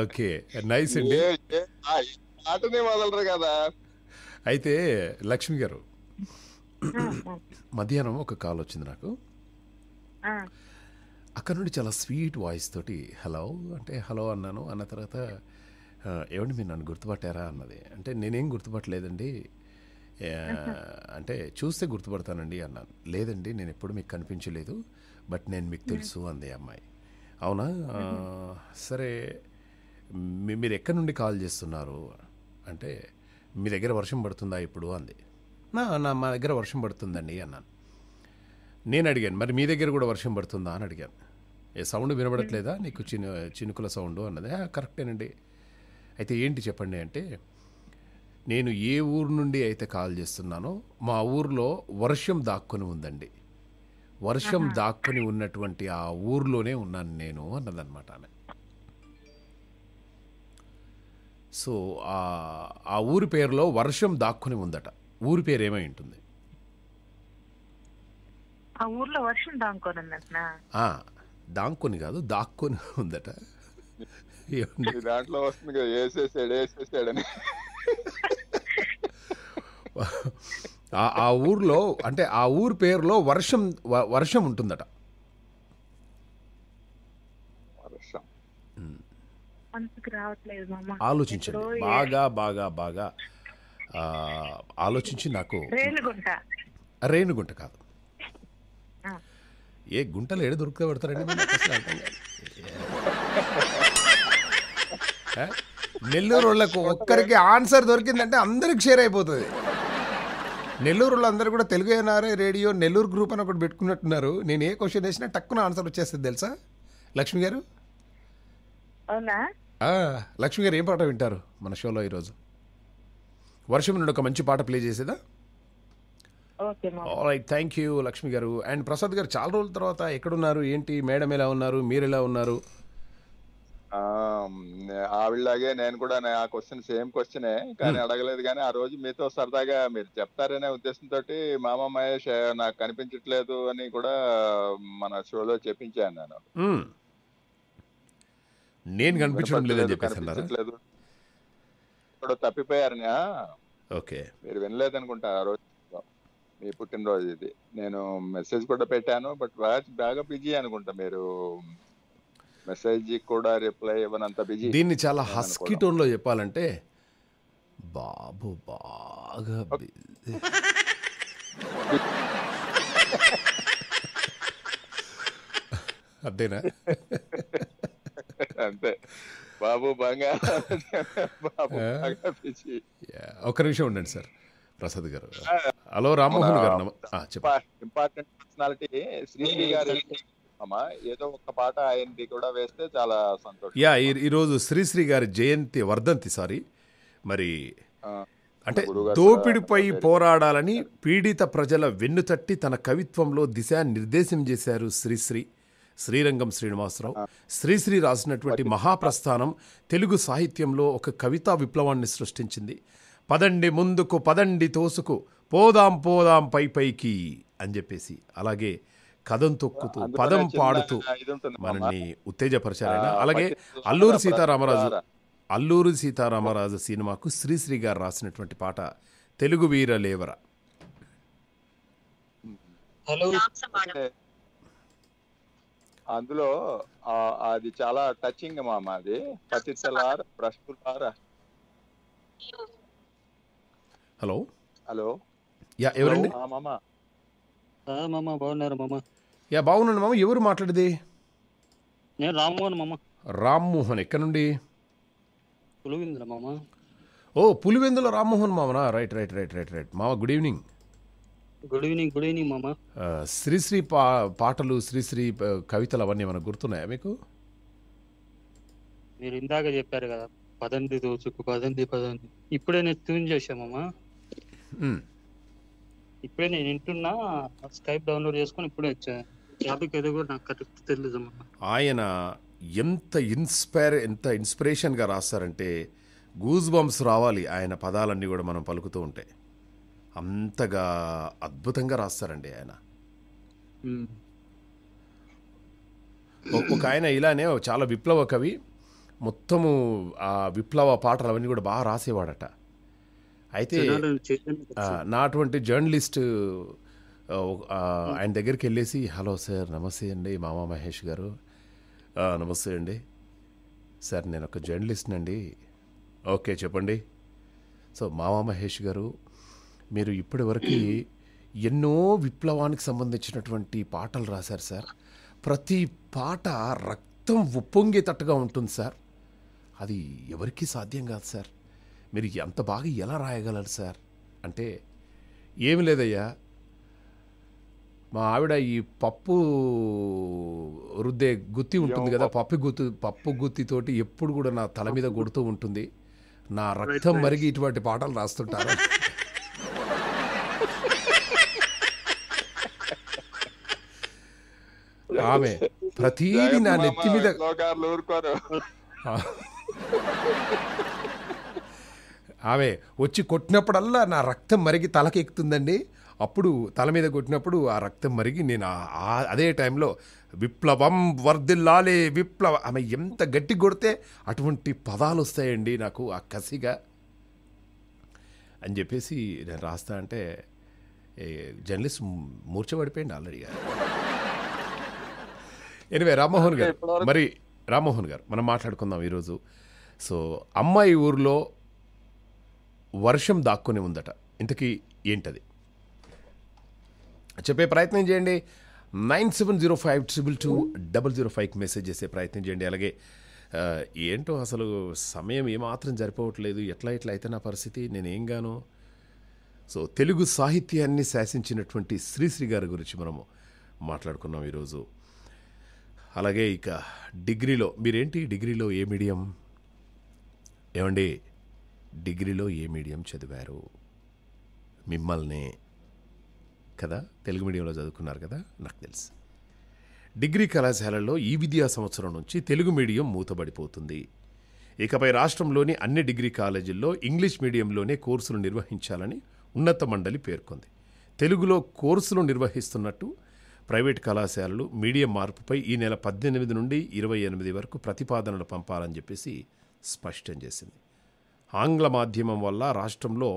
ఓకే నైస్ అండి ఆటనే వదలరు కదా అయితే లక్ష్మి గారు మధ్యాహ్నం ఒక కాల్ వచ్చింది నాకు అక్కడ నుండి చాలా స్వీట్ వాయిస్ తోటి హలో అంటే హలో అన్నాను అన్న తర్వాత ఏమండి మీరు నన్ను గుర్తుపట్టారా అన్నది అంటే నేనేం గుర్తుపట్టలేదండి అంటే చూస్తే గుర్తుపడతానండి అన్నాను లేదండి నేను ఎప్పుడు మీకు కనిపించలేదు బట్ నేను మీకు తెలుసు అంది అమ్మాయి అవునా సరే మీరు ఎక్కడి నుండి కాల్ చేస్తున్నారు అంటే మీ దగ్గర వర్షం పడుతుందా ఇప్పుడు అంది నా నా మా దగ్గర వర్షం పడుతుందండి అన్నాను నేను అడిగాను మరి మీ దగ్గర కూడా వర్షం పడుతుందా అని అడిగాను ఏ సౌండ్ వినబడట్లేదా నీకు చిను చినుకుల సౌండ్ అన్నది కరెక్టేనండి అయితే ఏంటి చెప్పండి అంటే నేను ఏ ఊరు నుండి అయితే కాల్ చేస్తున్నానో మా ఊర్లో వర్షం దాక్కుని ఉందండి వర్షం దాక్కుని ఉన్నటువంటి ఆ ఊర్లోనే ఉన్నాను నేను అన్నదన్నమాట ఆమె సో ఆ ఆ ఊరి పేరులో వర్షం దాక్కుని ఉందట ఊరి పేరు ఏమై ఉంటుంది దాంకొని కాదు దాక్కుని ఉందట దాంట్లో వస్తుంది ఆ ఊర్లో అంటే ఆ ఊరు పేరులో వర్షం వర్షం ఉంటుందట ఆలోచించండి బాగా బాగా బాగా ఆలోచించి నాకు రేణుగుంట *laughs* కాదు ఏ గుంటలు ఏడు దొరుకుతా పెడతారండి నెల్లూరు వాళ్ళకు ఒక్కరికి ఆన్సర్ దొరికిందంటే అందరికి షేర్ అయిపోతుంది వాళ్ళు అందరూ కూడా Telugu NRI radio Nellore group అని ఒకటి పెట్టుకున్నట్టున్నారు నేను ఏ క్వశ్చన్ వేసినా టక్కున ఆన్సర్ వచ్చేస్తుంది తెలుసా లక్ష్మి గారు లక్ష్మి గారు ఏం పాట వింటారు మన షోలో ఈరోజు వర్షం నుండి ఒక మంచి పాట ప్లే చేసేదా రైట్ థ్యాంక్ యూ లక్ష్మి గారు అండ్ ప్రసాద్ గారు చాలా రోజుల తర్వాత ఎక్కడున్నారు ఏంటి మేడం ఎలా ఉన్నారు మీరు ఎలా ఉన్నారు ఆవిడలాగే నేను కూడా ఆ క్వశ్చన్ సేమ్ క్వశ్చనే కానీ అడగలేదు కానీ ఆ రోజు మీతో సరదాగా మీరు చెప్తారనే ఉద్దేశంతో మామ మహేష్ నాకు కనిపించట్లేదు అని కూడా మన షోలో చెప్పించాను నేను నేను కనిపించట్లేదు ఇప్పుడు తప్పిపోయారు ఓకే మీరు వినలేదు అనుకుంటా ఆ రోజు మీ పుట్టినరోజు ఇది నేను మెసేజ్ కూడా పెట్టాను బట్ బాగా బిజీ అనుకుంటా మీరు మెసేజ్ కూడా రిప్లై ఇవ్వనంత బిజీ దీన్ని చాలా హస్కీ లో చెప్పాలంటే బాబు బాగా అంతేనా అంతే బాబు బాగా బాబు బాగా నిమిషం ఉండండి సార్ ప్రసాద్ గారు హలో రామ్మోహన్ గారు చెప్పండి ఇంపార్టెంట్ పర్సనాలిటీ శ్రీశ్రీ గారు అమ్మా ఏదో ఒక పాట ఆయనది కూడా వేస్తే చాలా సంతోషం యా ఈరోజు శ్రీశ్రీ గారి జయంతి వర్ధంతి సారీ మరి అంటే దోపిడిపై పోరాడాలని పీడిత ప్రజల వెన్ను తట్టి తన కవిత్వంలో దిశా నిర్దేశం చేశారు శ్రీశ్రీ శ్రీరంగం శ్రీనివాసరావు శ్రీశ్రీ రాసినటువంటి మహాప్రస్థానం తెలుగు సాహిత్యంలో ఒక కవితా విప్లవాన్ని సృష్టించింది పదండి ముందుకు పదండి తోసుకు పోదాం పోదాం పై పైకి అని చెప్పేసి అలాగే కథం తొక్కుతూ పదం పాడుతూ మనల్ని ఉత్తేజపరిచారైనా అలాగే అల్లూరు సీతారామరాజు అల్లూరు సీతారామరాజు సినిమాకు శ్రీశ్రీ గారు రాసినటువంటి పాట తెలుగు వీర లేవర అందులో అది చాలా టచింగ్ మామ అది పతితలార్ హలో హలో యా ఎవరండి మామ మామ బాగున్నారు మామ యా బాగున్నాను మామ ఎవరు మాట్లాడేది నేను రామ్మోహన్ మామ రామ్మోహన్ ఎక్కడ నుండి పులివెందుల మామ ఓ Pulivendula Rammohan మామనా right right right right right మామ good evening good evening good evening మామ శ్రీశ్రీ పా పాటలు శ్రీశ్రీ కవితలు అవన్నీ ఏమైనా గుర్తున్నాయా మీకు మీరు ఇందాక చెప్పారు కదా పదండి దోచుకు పదండి పదండి ఇప్పుడే నేను ట్యూన్ చేశామమ్మా ఇప్పుడే నేను వింటున్నా స్కైప్ డౌన్లోడ్ చేసుకొని ఇప్పుడే వచ్చాను ఆయన ఎంత ఇన్స్పైర్ ఎంత ఇన్స్పిరేషన్ గా రాస్తారంటే గూజ్ బంప్స్ రావాలి ఆయన పదాలన్నీ కూడా మనం పలుకుతూ ఉంటే అంతగా అద్భుతంగా రాస్తారండి ఆయన ఒక్కొక్క ఆయన ఇలానే చాలా విప్లవ కవి మొత్తము ఆ విప్లవ పాటలు అవన్నీ కూడా బాగా రాసేవాడట అయితే నా అటువంటి జర్నలిస్ట్ ఆయన దగ్గరికి వెళ్ళేసి హలో సార్ నమస్తే అండి మామ మహేష్ గారు నమస్తే అండి సార్ నేను ఒక జర్నలిస్ట్ అండి ఓకే చెప్పండి సో మామ మహేష్ గారు మీరు ఇప్పటివరకు ఎన్నో విప్లవానికి సంబంధించినటువంటి పాటలు రాశారు సార్ ప్రతి పాట రక్తం ఉప్పొంగేటట్టుగా ఉంటుంది సార్ అది ఎవరికీ సాధ్యం కాదు సార్ మీరు ఎంత బాగా ఎలా రాయగలరు సార్ అంటే ఏమి లేదయ్యా మా ఆవిడ ఈ పప్పు రుద్దే గుత్తి ఉంటుంది కదా పప్పు గుత్తి పప్పు గుత్తితోటి ఎప్పుడు కూడా నా తల మీద కొడుతూ ఉంటుంది నా రక్తం మరిగి ఇటువంటి పాటలు రాస్తుంటారు ఆమె ప్రతీది నా నెత్తి మీద ఆమె వచ్చి కొట్టినప్పుడల్లా నా రక్తం మరిగి తలకెక్కుతుందండి అప్పుడు తల మీద కొట్టినప్పుడు ఆ రక్తం మరిగి నేను అదే టైంలో విప్లవం వర్ధిల్లాలే విప్లవ ఆమె ఎంత గట్టి కొడితే అటువంటి పదాలు వస్తాయండి నాకు ఆ కసిగా అని చెప్పేసి నేను రాస్తా అంటే జర్నలిస్ట్ మూర్చబడిపోయింది ఆల్రెడీగా ఎనివే రామ్మోహన్ గారు మరి రామ్మోహన్ గారు మనం మాట్లాడుకుందాం ఈరోజు సో అమ్మాయి ఊర్లో వర్షం దాక్కుని ఉందట ఇంతకీ ఏంటది చెప్పే ప్రయత్నం చేయండి nine seven zero five triple two double zero ఫైవ్కి మెసేజ్ చేసే ప్రయత్నం చేయండి అలాగే ఏంటో అసలు సమయం ఏమాత్రం జరిపోవట్లేదు ఎట్లా ఎట్లా అయితే నా పరిస్థితి నేనేం గాను సో తెలుగు సాహిత్యాన్ని శాసించినటువంటి శ్రీశ్రీ గారి గురించి మనము మాట్లాడుకున్నాం ఈరోజు అలాగే ఇక డిగ్రీలో మీరేంటి డిగ్రీలో ఏ మీడియం ఏమండి డిగ్రీలో ఏ మీడియం చదివారు మిమ్మల్ని కదా తెలుగు మీడియంలో చదువుకున్నారు కదా నాకు తెలుసు డిగ్రీ కళాశాలల్లో ఈ విద్యా సంవత్సరం నుంచి తెలుగు మీడియం మూతబడిపోతుంది ఇకపై రాష్ట్రంలోని అన్ని డిగ్రీ కాలేజీల్లో ఇంగ్లీష్ మీడియంలోనే కోర్సులు నిర్వహించాలని ఉన్నత మండలి పేర్కొంది తెలుగులో కోర్సులు నిర్వహిస్తున్నట్టు ప్రైవేట్ కళాశాలలు మీడియం మార్పుపై ఈ నెల పద్దెనిమిది నుండి ఇరవై ఎనిమిది వరకు ప్రతిపాదనలు పంపాలని చెప్పేసి స్పష్టం చేసింది ఆంగ్ల మాధ్యమం వల్ల రాష్ట్రంలో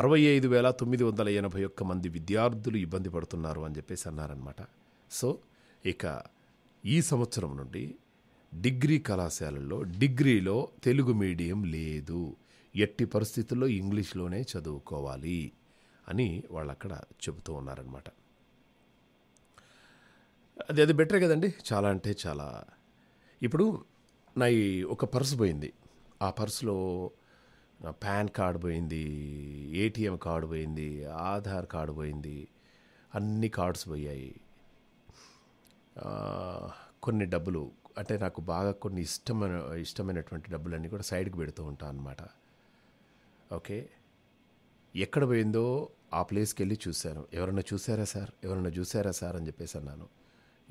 అరవై ఐదు వేల తొమ్మిది వందల ఎనభై ఒక్క మంది విద్యార్థులు ఇబ్బంది పడుతున్నారు అని చెప్పేసి అన్నారనమాట సో ఇక ఈ సంవత్సరం నుండి డిగ్రీ కళాశాలల్లో డిగ్రీలో తెలుగు మీడియం లేదు ఎట్టి పరిస్థితుల్లో ఇంగ్లీష్లోనే చదువుకోవాలి అని వాళ్ళు అక్కడ చెబుతూ ఉన్నారనమాట అది అది బెటరే కదండి చాలా అంటే చాలా ఇప్పుడు నా ఒక పర్సు పోయింది ఆ పర్సులో పాన్ కార్డు పోయింది ఏటీఎం కార్డు పోయింది ఆధార్ కార్డు పోయింది అన్ని కార్డ్స్ పోయాయి కొన్ని డబ్బులు అంటే నాకు బాగా కొన్ని ఇష్టమైన ఇష్టమైనటువంటి డబ్బులన్నీ కూడా సైడ్కి పెడుతూ ఉంటాను అనమాట ఓకే ఎక్కడ పోయిందో ఆ ప్లేస్కి వెళ్ళి చూశాను ఎవరన్నా చూసారా సార్ ఎవరన్నా చూసారా సార్ అని చెప్పేసి అన్నాను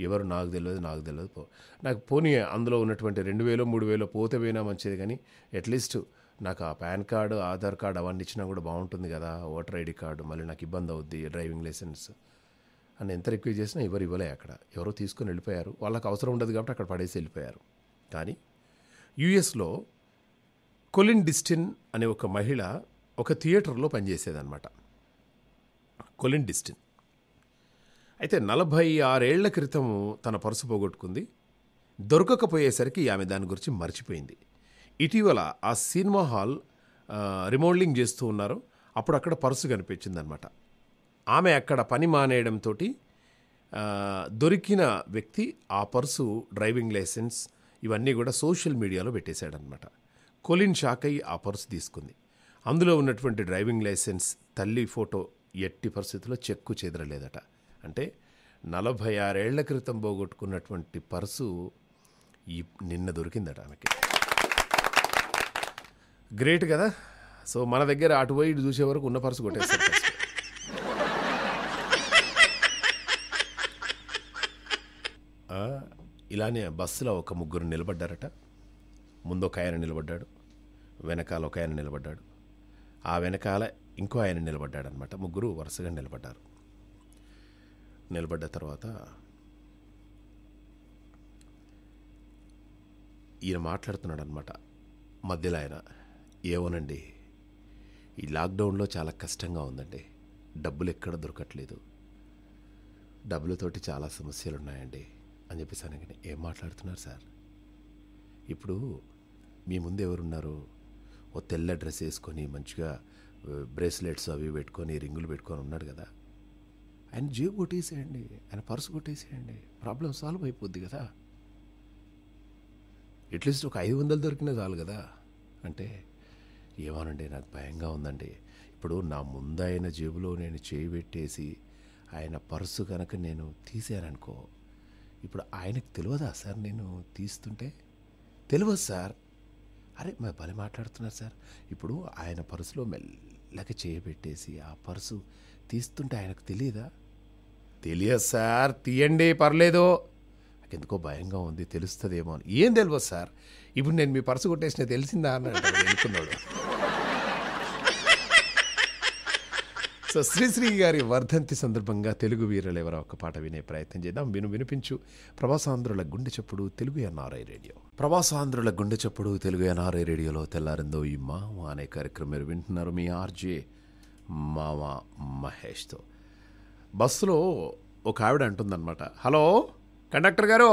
ఎవరు నాకు తెలియదు నాకు తెలియదు నాకు పోనీ అందులో ఉన్నటువంటి రెండు వేలు మూడు వేలు పోతే పోయినా మంచిది కానీ అట్లీస్ట్ నాకు ఆ పాన్ కార్డు ఆధార్ కార్డు అవన్నీ ఇచ్చినా కూడా బాగుంటుంది కదా ఓటర్ ఐడి కార్డు మళ్ళీ నాకు ఇబ్బంది అవుద్ది డ్రైవింగ్ లైసెన్స్ అని ఎంత రిక్వెస్ట్ చేసినా ఎవరు ఇవ్వలే అక్కడ ఎవరో తీసుకొని వెళ్ళిపోయారు వాళ్ళకి అవసరం ఉండదు కాబట్టి అక్కడ పడేసి వెళ్ళిపోయారు కానీ యుఎస్లో కొలిన్ డిస్టిన్ అనే ఒక మహిళ ఒక థియేటర్లో పనిచేసేదనమాట కొలిన్ డిస్టిన్ అయితే నలభై ఆరేళ్ల క్రితము తన పరుసు పోగొట్టుకుంది దొరకకపోయేసరికి ఆమె దాని గురించి మర్చిపోయింది ఇటీవల ఆ సినిమా హాల్ రిమోడలింగ్ చేస్తూ ఉన్నారు అప్పుడు అక్కడ పర్సు కనిపించిందనమాట ఆమె అక్కడ పని మానేయడంతో దొరికిన వ్యక్తి ఆ పర్సు డ్రైవింగ్ లైసెన్స్ ఇవన్నీ కూడా సోషల్ మీడియాలో పెట్టేశాడనమాట కొలిన్ షాక్ అయ్యి ఆ పర్సు తీసుకుంది అందులో ఉన్నటువంటి డ్రైవింగ్ లైసెన్స్ తల్లి ఫోటో ఎట్టి పరిస్థితుల్లో చెక్కు చెదరలేదట అంటే నలభై ఆరేళ్ల క్రితం పోగొట్టుకున్నటువంటి పర్సు ఈ నిన్న దొరికిందట ఆమెకి గ్రేట్ కదా సో మన దగ్గర అటు పోయి ఇటు చూసే వరకు ఉన్న పర్సు కొట్టేస్తారు ఇలానే బస్సులో ఒక ముగ్గురు నిలబడ్డారట ముందు ఒక ఆయన నిలబడ్డాడు వెనకాల ఒక ఆయన నిలబడ్డాడు ఆ వెనకాల ఇంకో ఆయన నిలబడ్డాడు అనమాట ముగ్గురు వరుసగా నిలబడ్డారు నిలబడ్డ తర్వాత ఈయన మాట్లాడుతున్నాడు అనమాట మధ్యలో ఆయన ఏమోనండి ఈ లాక్డౌన్లో చాలా కష్టంగా ఉందండి డబ్బులు ఎక్కడ దొరకట్లేదు డబ్బులతోటి చాలా సమస్యలు ఉన్నాయండి అని చెప్పేసి అనగానే ఏం మాట్లాడుతున్నారు సార్ ఇప్పుడు మీ ముందు ఎవరున్నారు ఓ తెల్ల డ్రెస్ వేసుకొని మంచిగా బ్రేస్లెట్స్ అవి పెట్టుకొని రింగులు పెట్టుకొని ఉన్నాడు కదా ఆయన జేబు కొట్టేసేయండి ఆయన పర్సు కొట్టేసేయండి ప్రాబ్లం సాల్వ్ అయిపోద్ది కదా అట్లీస్ట్ ఒక ఐదు వందలు దొరికినా చాలు కదా అంటే ఏమోనండి నాకు భయంగా ఉందండి ఇప్పుడు నా ముందైన జేబులో నేను చేయి పెట్టేసి ఆయన పర్సు కనుక నేను తీసాననుకో ఇప్పుడు ఆయనకు తెలియదా సార్ నేను తీస్తుంటే తెలియదు సార్ అరే మరి భలే మాట్లాడుతున్నారు సార్ ఇప్పుడు ఆయన పర్సులో మెల్లగా చేయబెట్టేసి ఆ పర్సు తీస్తుంటే ఆయనకు తెలియదా తెలియదు సార్ తీయండి పర్లేదు నాకు ఎందుకో భయంగా ఉంది తెలుస్తుందేమో అని ఏం తెలియదు సార్ ఇప్పుడు నేను మీ పర్సు కొట్టేసిన తెలిసిందా అన్నాడు అనుకున్నాడు సో శ్రీశ్రీ గారి వర్ధంతి సందర్భంగా తెలుగు వీరులు ఎవరో ఒక పాట వినే ప్రయత్నం చేద్దాం విను వినిపించు ప్రవాసాంధ్రుల గుండె చప్పుడు తెలుగు ఎన్ఆర్ఐ రేడియో ప్రవాసాంధ్రుల గుండె చప్పుడు తెలుగు ఎన్ఆర్ఐ రేడియోలో తెల్లారిందో ఈ మామ అనే కార్యక్రమం మీరు వింటున్నారు మీ ఆర్జే మావా మహేష్తో బస్సులో ఒక ఆవిడ అంటుందన్నమాట హలో కండక్టర్ గారు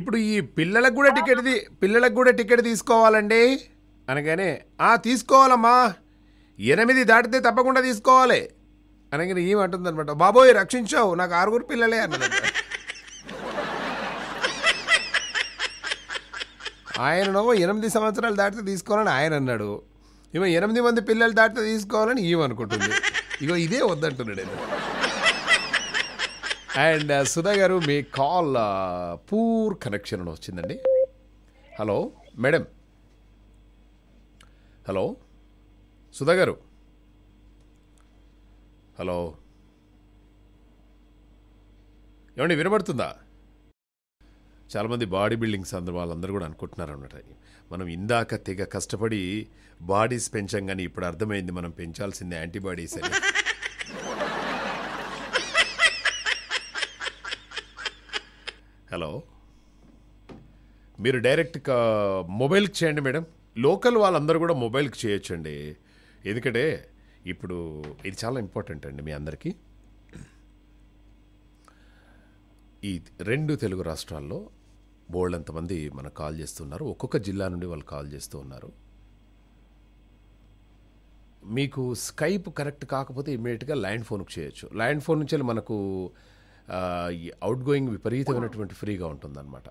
ఇప్పుడు ఈ పిల్లలకు కూడా టికెట్ పిల్లలకు కూడా టికెట్ తీసుకోవాలండి అనగానే తీసుకోవాలమ్మా ఎనిమిది దాటితే తప్పకుండా తీసుకోవాలి అనగానే ఏమంటుంది అనమాట బాబోయ్ రక్షించావు నాకు ఆరుగురు పిల్లలే అన్నాడు ఆయన ఎనిమిది సంవత్సరాలు దాటితే తీసుకోవాలని ఆయన అన్నాడు ఇవ ఎనిమిది మంది పిల్లలు దాటితే తీసుకోవాలని ఈవనుకుంటుంది ఇగో ఇదే వద్దంటున్నాడు అండ్ సుధా గారు మీ కాల్ పూర్ కనెక్షన్ వచ్చిందండి హలో మేడం హలో సుధా గారు హలో ఏమండి వినబడుతుందా చాలామంది బాడీ బిల్డింగ్స్ అందరూ వాళ్ళందరూ కూడా అనుకుంటున్నారు అన్నమాట మనం ఇందాక తెగ కష్టపడి బాడీస్ పెంచాం కానీ ఇప్పుడు అర్థమైంది మనం పెంచాల్సింది యాంటీబాడీస్ అని హలో మీరు డైరెక్ట్ మొబైల్కి చేయండి మేడం లోకల్ వాళ్ళందరూ కూడా మొబైల్కి చేయొచ్చండి ఎందుకంటే ఇప్పుడు ఇది చాలా ఇంపార్టెంట్ అండి మీ అందరికీ ఈ రెండు తెలుగు రాష్ట్రాల్లో బోళ్ళంతమంది మనకు కాల్ చేస్తున్నారు ఒక్కొక్క జిల్లా నుండి వాళ్ళు కాల్ చేస్తూ ఉన్నారు మీకు స్కైప్ కరెక్ట్ కాకపోతే ఇమీడియట్గా ల్యాండ్ ఫోన్కి చేయొచ్చు ల్యాండ్ ఫోన్ నుంచి మనకు అవుట్ గోయింగ్ విపరీతమైనటువంటి ఫ్రీగా ఉంటుందన్నమాట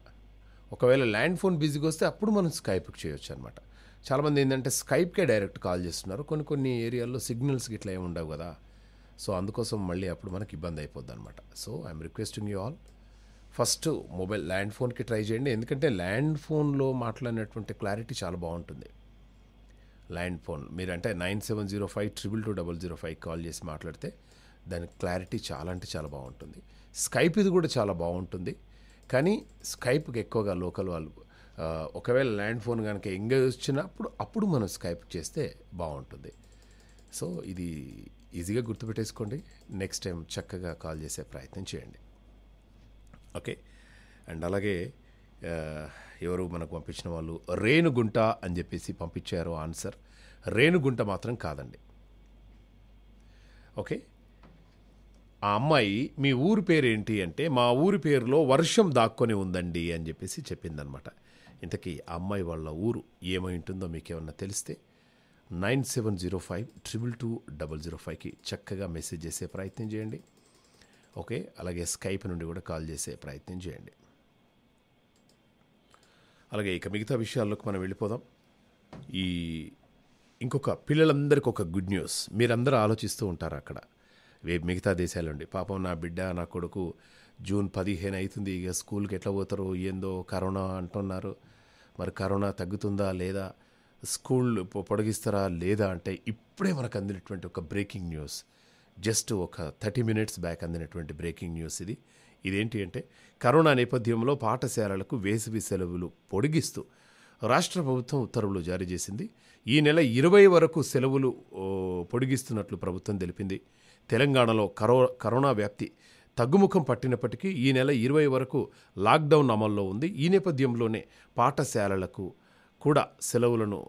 ఒకవేళ ల్యాండ్ ఫోన్ బిజీగా వస్తే అప్పుడు మనం స్కైప్కి చేయొచ్చు అనమాట చాలామంది ఏంటంటే స్కైప్కే డైరెక్ట్ కాల్ చేస్తున్నారు కొన్ని కొన్ని ఏరియాల్లో సిగ్నల్స్ ఇట్లా ఏమి ఉండవు కదా సో అందుకోసం మళ్ళీ అప్పుడు మనకి ఇబ్బంది అయిపోద్ది అనమాట so I'm requesting you all first mobile land ఫోన్కి ట్రై చేయండి ఎందుకంటే ల్యాండ్ ఫోన్లో మాట్లాడినటువంటి క్లారిటీ చాలా బాగుంటుంది ల్యాండ్ ఫోన్ మీరు అంటే nine seven zero five triple two double zero five call చేసి మాట్లాడితే దాని క్లారిటీ చాలా అంటే చాలా బాగుంటుంది స్కైప్ ఇది కూడా చాలా బాగుంటుంది కానీ స్కైప్కి ఎక్కువగా లోకల్ వాళ్ళు ఒకవేళ ల్యాండ్ ఫోన్ కనుక ఎంగేజ్ వచ్చినప్పుడు అప్పుడు మనం స్కైప్ చేస్తే బాగుంటుంది సో ఇది ఈజీగా గుర్తుపెట్టేసుకోండి నెక్స్ట్ టైం చక్కగా కాల్ చేసే ప్రయత్నం చేయండి ఓకే అండ్ అలాగే ఎవరు మనకు పంపించిన వాళ్ళు రేణుగుంట అని చెప్పేసి పంపించారు ఆన్సర్ రేణుగుంట మాత్రం కాదండి ఓకే ఆ అమ్మాయి మీ ఊరి ఏంటి అంటే మా ఊరి పేరులో వర్షం దాక్కొని ఉందండి అని చెప్పేసి చెప్పిందనమాట ఇంతకీ ఆ అమ్మాయి వాళ్ళ ఊరు ఏమై ఉంటుందో మీకేమన్నా తెలిస్తే nine seven zero five triple two double zero ఫైవ్కి చక్కగా మెసేజ్ చేసే ప్రయత్నం చేయండి ఓకే అలాగే స్కైప్ నుండి కూడా కాల్ చేసే ప్రయత్నం చేయండి అలాగే ఇక మిగతా విషయాల్లోకి మనం వెళ్ళిపోదాం ఈ ఇంకొక పిల్లలందరికీ ఒక గుడ్ న్యూస్ మీరందరూ ఆలోచిస్తూ ఉంటారు అక్కడ మిగతా దేశాలండి పాపం నా బిడ్డ నా కొడుకు జూన్ పదిహేను అవుతుంది ఇక స్కూల్కి ఎట్లా పోతారు ఏందో కరోనా అంటున్నారు మరి కరోనా తగ్గుతుందా లేదా స్కూల్ పొడిగిస్తారా లేదా అంటే ఇప్పుడే మనకు అందినటువంటి ఒక బ్రేకింగ్ న్యూస్ జస్ట్ ఒక థర్టీ మినిట్స్ బ్యాక్ అందినటువంటి బ్రేకింగ్ న్యూస్ ఇది ఇదేంటి అంటే కరోనా నేపథ్యంలో పాఠశాలలకు వేసవి సెలవులు పొడిగిస్తూ రాష్ట్ర ప్రభుత్వం ఉత్తర్వులు జారీ చేసింది ఈ నెల ఇరవై వరకు సెలవులు పొడిగిస్తున్నట్లు ప్రభుత్వం తెలిపింది తెలంగాణలో కరో కరోనా వ్యాప్తి తగ్గుముఖం పట్టినప్పటికీ ఈ నెల ఇరవై వరకు లాక్డౌన్ అమల్లో ఉంది ఈ నేపథ్యంలోనే పాఠశాలలకు కూడా సెలవులను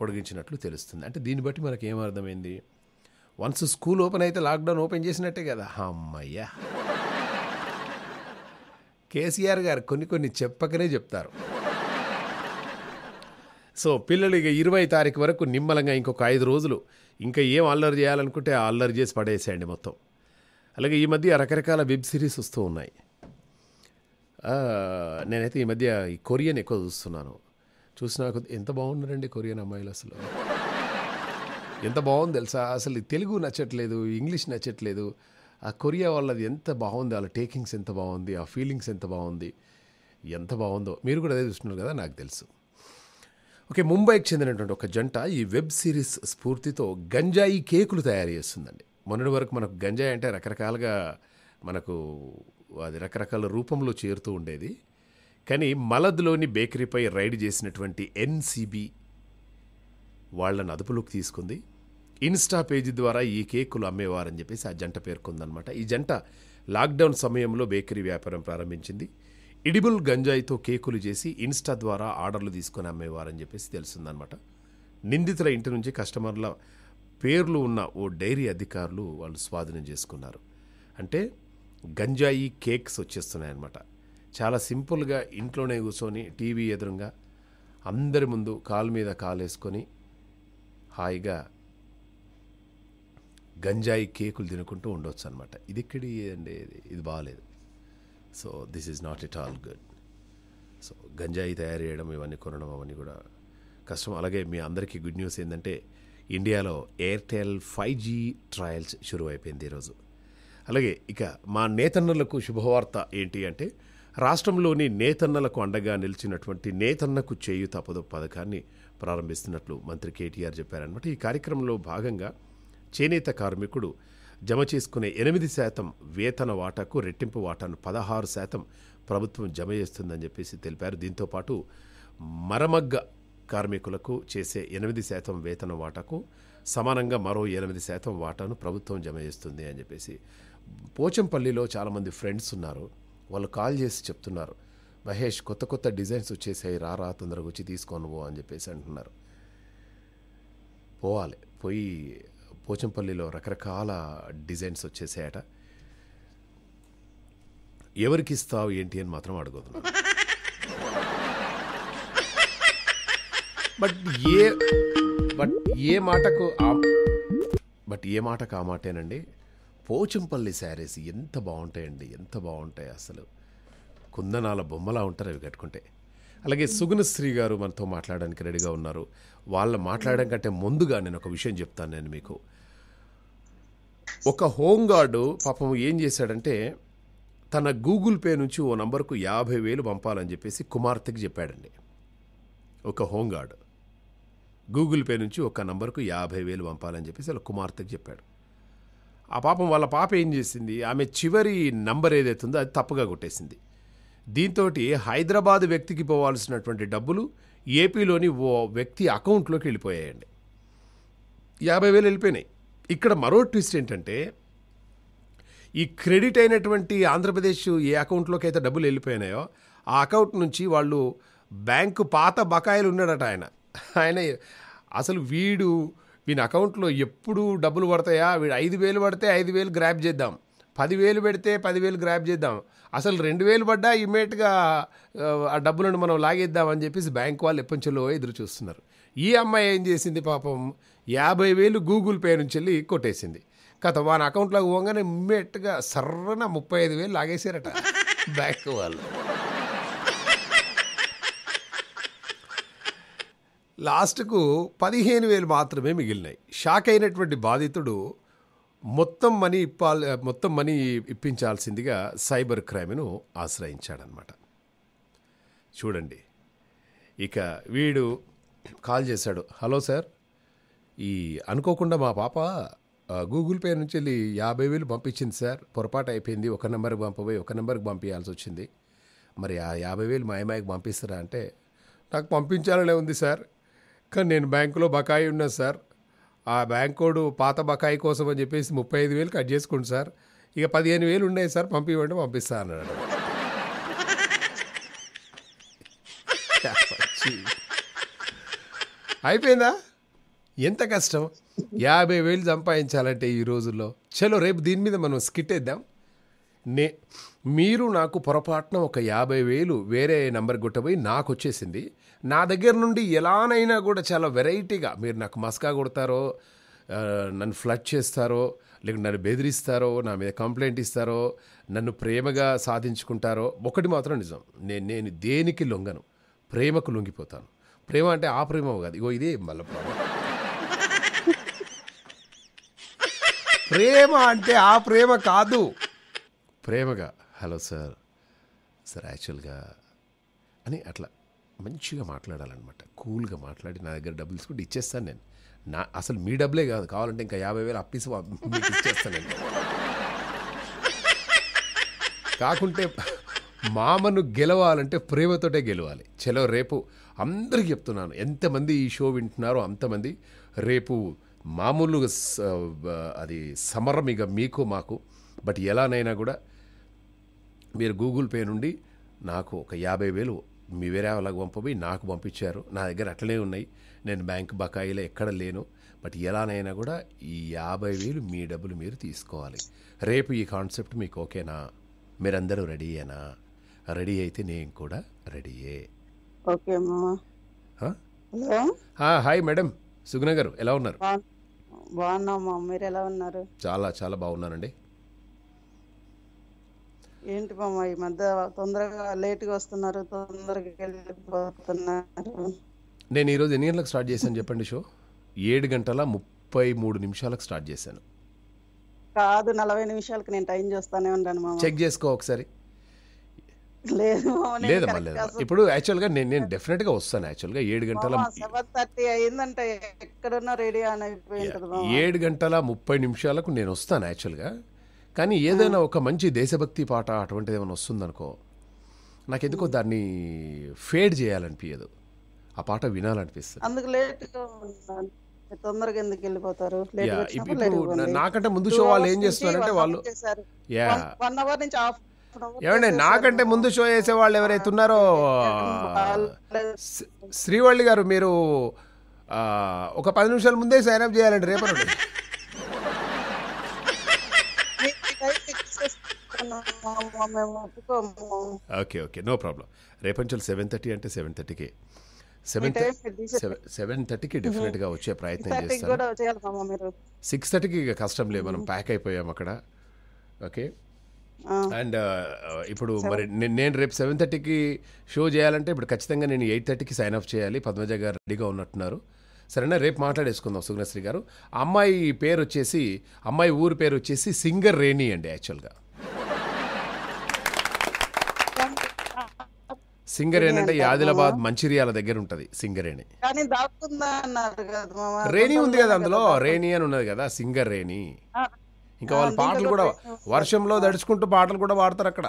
పొడిగించినట్లు తెలుస్తుంది అంటే దీన్ని బట్టి మనకి ఏమర్థమైంది వన్స్ స్కూల్ ఓపెన్ అయితే లాక్డౌన్ ఓపెన్ చేసినట్టే కదా అమ్మయ్యా కేసీఆర్ గారు కొన్ని కొన్ని చెప్పకనే చెప్తారు సో పిల్లలు ఇక ఇరవై తారీఖు వరకు నిమ్మలంగా ఇంకొక ఐదు రోజులు ఇంకా ఏం అల్లరి చేయాలనుకుంటే ఆ అల్లరి చేసి పడేసేయండి మొత్తం అలాగే ఈ మధ్య రకరకాల వెబ్ సిరీస్ వస్తూ ఉన్నాయి నేనైతే ఈ మధ్య ఈ కొరియన్ ఎక్కువ చూస్తున్నాను చూసినా ఎంత బాగున్నారండి కొరియన్ అమ్మాయిలు అసలు ఎంత బాగుంది తెలుసా అసలు తెలుగు నచ్చట్లేదు ఇంగ్లీష్ నచ్చట్లేదు ఆ కొరియా వాళ్ళది ఎంత బాగుంది వాళ్ళ టేకింగ్స్ ఎంత బాగుంది ఆ ఫీలింగ్స్ ఎంత బాగుంది ఎంత బాగుందో మీరు కూడా అదే చూస్తున్నారు కదా నాకు తెలుసు ఓకే ముంబైకి చెందినటువంటి ఒక జంట ఈ వెబ్ సిరీస్ స్ఫూర్తితో గంజాయి కేకులు తయారు చేస్తుందండి మొన్నటి వరకు మనకు గంజాయి అంటే రకరకాలుగా మనకు అది రకరకాల రూపంలో చేరుతూ ఉండేది కానీ మలద్లోని బేకరీపై రైడ్ చేసినటువంటి ఎన్సీబీ వాళ్ళని అదుపులోకి తీసుకుంది ఇన్స్టా పేజీ ద్వారా ఈ కేకులు అమ్మేవారని చెప్పేసి ఆ జంట పేర్కొందనమాట ఈ జంట లాక్డౌన్ సమయంలో బేకరీ వ్యాపారం ప్రారంభించింది ఇడిబుల్ గంజాయితో కేకులు చేసి ఇన్స్టా ద్వారా ఆర్డర్లు తీసుకొని అమ్మేవారని చెప్పేసి తెలిసిందనమాట నిందితుల ఇంటి నుంచి కస్టమర్ల పేర్లు ఉన్న ఓ డైరీ అధికారులు వాళ్ళు స్వాధీనం చేసుకున్నారు అంటే గంజాయి కేక్స్ వచ్చేస్తున్నాయన్నమాట చాలా సింపుల్గా ఇంట్లోనే కూర్చొని టీవీ ఎదురుగా అందరి ముందు కాలు మీద కాలేసుకొని హాయిగా గంజాయి కేకులు తినుకుంటూ ఉండొచ్చు అనమాట ఇది ఇక్కడి అండి ఇది బాగాలేదు so this is not it all good so గంజాయి తయారు చేయడం ఇవన్నీ కొనడం అవన్నీ కూడా కష్టం అలాగే మీ అందరికీ గుడ్ న్యూస్ ఏంటంటే ఇండియాలో ఎయిర్టెల్ ఫైవ్ జీ ట్రయల్స్ షురు అయిపోయింది ఈరోజు అలాగే ఇక మా నేతన్నలకు శుభవార్త ఏంటి అంటే రాష్ట్రంలోని నేతన్నలకు అండగా నిలిచినటువంటి నేతన్నకు చేయు తప్పదు పథకాన్ని ప్రారంభిస్తున్నట్లు మంత్రి కేటీఆర్ చెప్పారనమాట ఈ కార్యక్రమంలో భాగంగా చేనేత కార్మికుడు జమ చేసుకునే ఎనిమిది శాతం వేతన వాటాకు రెట్టింపు వాటాను పదహారు శాతం ప్రభుత్వం జమ చేస్తుందని చెప్పేసి తెలిపారు దీంతోపాటు మరమగ్గ కార్మికులకు చేసే ఎనిమిది శాతం వేతన వాటాకు సమానంగా మరో ఎనిమిది శాతం వాటాను ప్రభుత్వం జమ చేస్తుంది అని చెప్పేసి పోచంపల్లిలో చాలామంది ఫ్రెండ్స్ ఉన్నారు వాళ్ళు కాల్ చేసి చెప్తున్నారు మహేష్ కొత్త కొత్త డిజైన్స్ వచ్చేసాయి రారా తొందరగా వచ్చి తీసుకొని పో అని చెప్పేసి అంటున్నారు పోవాలి పోయి పోచంపల్లిలో రకరకాల డిజైన్స్ వచ్చేసాయట ఎవరికి ఇస్తావు ఏంటి అని మాత్రం అడగదు బట్ ఏ బట్ ఏ మాటకు బట్ ఏ మాటకు ఆ మాటేనండి పోచంపల్లి శారీస్ ఎంత బాగుంటాయండి ఎంత బాగుంటాయి అసలు కుందనాల బొమ్మలా ఉంటారు అవి కట్టుకుంటే అలాగే సుగుణశ్రీ గారు మనతో మాట్లాడడానికి రెడీగా ఉన్నారు వాళ్ళు మాట్లాడడం కంటే ముందుగా నేను ఒక విషయం చెప్తాను నేను మీకు ఒక హోంగార్డు పాపం ఏం చేశాడంటే తన గూగుల్ పే నుంచి ఓ నంబర్కు యాభై వేలు పంపాలని చెప్పేసి కుమార్తెకి చెప్పాడండి ఒక హోంగార్డు గూగుల్ పే నుంచి ఒక నంబర్కు యాభై వేలు పంపాలని చెప్పేసి వాళ్ళ కుమార్తెకి చెప్పాడు ఆ పాపం వాళ్ళ పాప ఏం చేసింది ఆమె చివరి నంబర్ ఏదైతుందో అది తప్పుగా కొట్టేసింది దీంతో హైదరాబాద్ వ్యక్తికి పోవాల్సినటువంటి డబ్బులు ఏపీలోని ఓ వ్యక్తి అకౌంట్లోకి వెళ్ళిపోయాయండి యాభై వేలు వెళ్ళిపోయినాయి ఇక్కడ మరో ట్విస్ట్ ఏంటంటే ఈ క్రెడిట్ అయినటువంటి ఆంధ్రప్రదేశ్ ఏ అకౌంట్లోకి అయితే డబ్బులు వెళ్ళిపోయినాయో ఆ అకౌంట్ నుంచి వాళ్ళు బ్యాంకు పాత బకాయిలు ఉన్నాడట ఆయన ఆయన అసలు వీడు వీని అకౌంట్లో ఎప్పుడు డబ్బులు పడతాయా వీడు ఐదు వేలు పడితే ఐదు వేలు గ్రాప్ చేద్దాం పదివేలు పెడితే పదివేలు గ్రాప్ చేద్దాం అసలు రెండు వేలు పడ్డా ఇమ్మీడియట్గా ఆ డబ్బులను మనం లాగేద్దామని చెప్పేసి బ్యాంక్ వాళ్ళు ఎప్పటి నుంచో ఎదురు చూస్తున్నారు ఈ అమ్మాయి ఏం చేసింది పాపం యాభై వేలు గూగుల్ పే నుంచి వెళ్ళి కొట్టేసింది కథ వాని అకౌంట్లోకి పోగానే ఇమ్మీడియట్గా సర్రన ముప్పై ఐదు వేలు లాగేశారట బ్యాంక్ వాళ్ళు లాస్ట్కు పదిహేను వేలు మాత్రమే మిగిలినాయి షాక్ అయినటువంటి బాధితుడు మొత్తం మనీ ఇప్పాలి మొత్తం మనీ ఇప్పించాల్సిందిగా సైబర్ క్రైమ్ను ఆశ్రయించాడనమాట చూడండి ఇక వీడు కాల్ చేశాడు హలో సార్ ఈ అనుకోకుండా మా పాప గూగుల్ పే నుంచి వెళ్ళి యాభై వేలు పంపించింది సార్ పొరపాటు అయిపోయింది ఒక నెంబర్కి పంపబోయి ఒక నెంబర్కి పంపించాల్సి వచ్చింది మరి ఆ యాభై వేలు మా అమ్మాయికి పంపిస్తారా అంటే నాకు పంపించాలనే ఉంది సార్ కానీ నేను బ్యాంకులో బకాయి ఉన్నా సార్ ఆ బ్యాంక్ కోడు పాత బకాయి కోసం అని చెప్పేసి ముప్పై ఐదు వేలు కట్ చేసుకోండి సార్ ఇక పదిహేను వేలు ఉన్నాయి సార్ పంపివ్వండి పంపిస్తా అన్నాడు *laughs* అయిపోయిందా ఎంత కష్టం యాభై వేలు సంపాదించాలంటే ఈ రోజుల్లో చలో రేపు దీని మీద మనం స్కిట్ వేద్దాం నే మీరు నాకు పొరపాటున ఒక యాభై వేలు వేరే నెంబర్ కొట్టబోయి నాకు వచ్చేసింది నా దగ్గర నుండి ఎలానైనా కూడా చాలా వెరైటీగా మీరు నాకు మస్కా కొడతారో నన్ను ఫ్లడ్ చేస్తారో లేక నన్ను బెదిరిస్తారో నా మీద కంప్లైంట్ ఇస్తారో నన్ను ప్రేమగా సాధించుకుంటారో ఒకటి మాత్రం నిజం నేను నేను దేనికి లొంగను ప్రేమకు లొంగిపోతాను ప్రేమ అంటే ఆ ప్రేమ కాదు ఇగో ఇదే మళ్ళీ ప్రేమ అంటే ఆ ప్రేమ కాదు ప్రేమగా హలో సార్ సార్ యాక్చువల్గా అని అట్లా మంచిగా మాట్లాడాలన్నమాట కూల్గా మాట్లాడి నా దగ్గర డబ్బులు తీసుకుంటే ఇచ్చేస్తాను నేను నా అసలు మీ డబ్బులే కాదు కావాలంటే ఇంకా యాభై వేలు అప్పిసి మీకు ఇచ్చేస్తాను నేను కాకుంటే మామను గెలవాలంటే ప్రేమతోటే గెలవాలి చలో రేపు అందరికి చెప్తున్నాను ఎంతమంది ఈ షో వింటున్నారో అంతమంది రేపు మామూలు అది సమరం ఇక మీకు మాకు బట్ ఎలానైనా కూడా మీరు గూగుల్ పే నుండి నాకు ఒక యాభై వేలు మీ వేరే వాళ్ళకి పంపబోయి నాకు పంపించారు నా దగ్గర అట్లనే ఉన్నాయి నేను బ్యాంక్ బకాయిలో ఎక్కడ లేను బట్ ఎలానైనా కూడా ఈ యాభై వేలు మీ డబ్బులు మీరు తీసుకోవాలి రేపు ఈ కాన్సెప్ట్ మీకు ఓకేనా మీరందరూ రెడీయేనా రెడీ అయితే నేను కూడా రెడీయే ఓకే హాయ్ మేడం సుగుణ గారు ఎలా ఉన్నారు బాగున్నాం మీరు ఎలా ఉన్నారు చాలా చాలా బాగున్నానండి ఏంటి మామా ఈ మధ్య తొందరగా లేట్గా వస్తున్నారు తొందరగా వెళ్ళిపోతున్నారు నేను ఈరోజు ఎన్ని గంటలకు స్టార్ట్ చేశాను చెప్పండి షో ఏడు గంటల ముప్పై మూడు నిమిషాలకు స్టార్ట్ చేశాను కాదు నలభై నిమిషాలకు నేను టైం చేస్తానే ఉన్నాను చెక్ చేసుకో ఒకసారి లేదు లేదమ్మా లేదు ఇప్పుడు యాక్చువల్గా నేను నేను డెఫినెట్గా వస్తాను యాక్చువల్ గా ఏడు గంటల రెడీ ఏడు గంటల ముప్పై నిమిషాలకు నేను వస్తాను యాక్చువల్ గా కానీ ఏదైనా ఒక మంచి దేశభక్తి పాట అటువంటిది ఏమైనా వస్తుందనుకో నాకు ఎందుకో దాన్ని ఫేడ్ చేయాలనిపించదు ఆ పాట వినాలనిపిస్తుంది అందుకు లేట్ తొందరగా ఎందుకు వెళ్ళిపోతారు నాకంటే ముందు షో వాళ్ళు ఏం చేస్తున్నారంటే వాళ్ళు వన్ అవర్ నుంచి హాఫ్ ఏమండి నాకంటే ముందు షో చేసే వాళ్ళు ఎవరైతే ఉన్నారో శ్రీవల్లి గారు మీరు ఒక పది నిమిషాల ముందే సైన్ అప్ చేయాలండి రేపు ఓకే ఓకే నో ప్రాబ్లం రేపటి నుంచి సెవెన్ థర్టీ అంటే సెవెన్ థర్టీకి సెవెన్ సెవెన్ థర్టీకి డెఫినెట్గా వచ్చే ప్రయత్నం చేస్తాను సిక్స్ థర్టీకి కష్టం లేదు మనం ప్యాక్ అయిపోయాం అక్కడ ఓకే అండ్ ఇప్పుడు మరి నేను రేపు సెవెన్ థర్టీకి షో చేయాలంటే ఇప్పుడు ఖచ్చితంగా నేను ఎయిట్ థర్టీకి సైన్ అప్ చేయాలి పద్మజ గారు రెడీగా ఉన్నట్టున్నారు సరేనా రేపు మాట్లాడేసుకుందాం సుగ్నశ్రీ గారు అమ్మాయి పేరు వచ్చేసి అమ్మాయి ఊరి పేరు వచ్చేసి సింగర్ రేణి అండి యాక్చువల్గా సింగర్ ఏంటంటే ఆదిలాబాద్ మంచిర్యాల దగ్గర ఉంటది సింగరేణి రేణి ఉంది కదా అందులో రేణి అని ఉన్నది కదా సింగర్ రేణి ఇంకా వాళ్ళ పాటలు కూడా వర్షంలో దడుచుకుంటూ పాటలు కూడా పాడతారు అక్కడ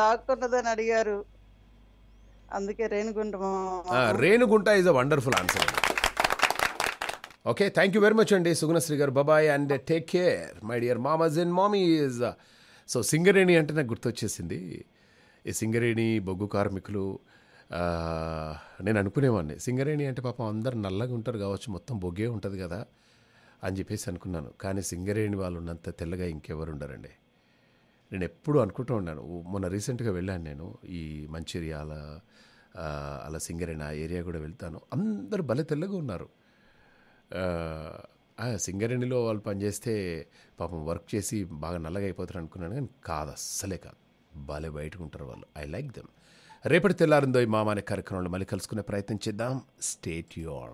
దాక్కున్నదని అడిగారు అందుకే Renigunta Renigunta is a wonderful answer okay thank you very much అండి సుగుణశ్రీ గారు బాబాయ్ and take care my dear మామజ్ అండ్ ఈజ్ సో సింగరేణి అంటే నాకు గుర్తొచ్చేసింది ఈ సింగరేణి బొగ్గు కార్మికులు నేను అనుకునేవాడిని సింగరేణి అంటే పాపం అందరు నల్లగా ఉంటారు కావచ్చు మొత్తం బొగ్గే ఉంటుంది కదా అని చెప్పేసి అనుకున్నాను కానీ సింగరేణి వాళ్ళు ఉన్నంత తెల్లగా ఇంకెవరు ఉండరండి నేను ఎప్పుడు అనుకుంటూ ఉన్నాను మొన్న రీసెంట్గా వెళ్ళాను నేను ఈ మంచిర్యాల అలా సింగరేణి ఆ ఏరియా కూడా వెళ్తాను అందరూ భలే తెల్లగా ఉన్నారు సింగరేణిలో వాళ్ళు పనిచేస్తే పాపం వర్క్ చేసి బాగా నల్లగా అయిపోతారు అనుకున్నాను కానీ కాదు అస్సలే కాదు భలే బయటకు ఉంటారు వాళ్ళు ఐ లైక్ దెమ్ రేపటి తెల్లారిందో ఈ మామానే కార్యక్రమంలో మళ్ళీ కలుసుకునే ప్రయత్నం చేద్దాం స్టేట్ యూ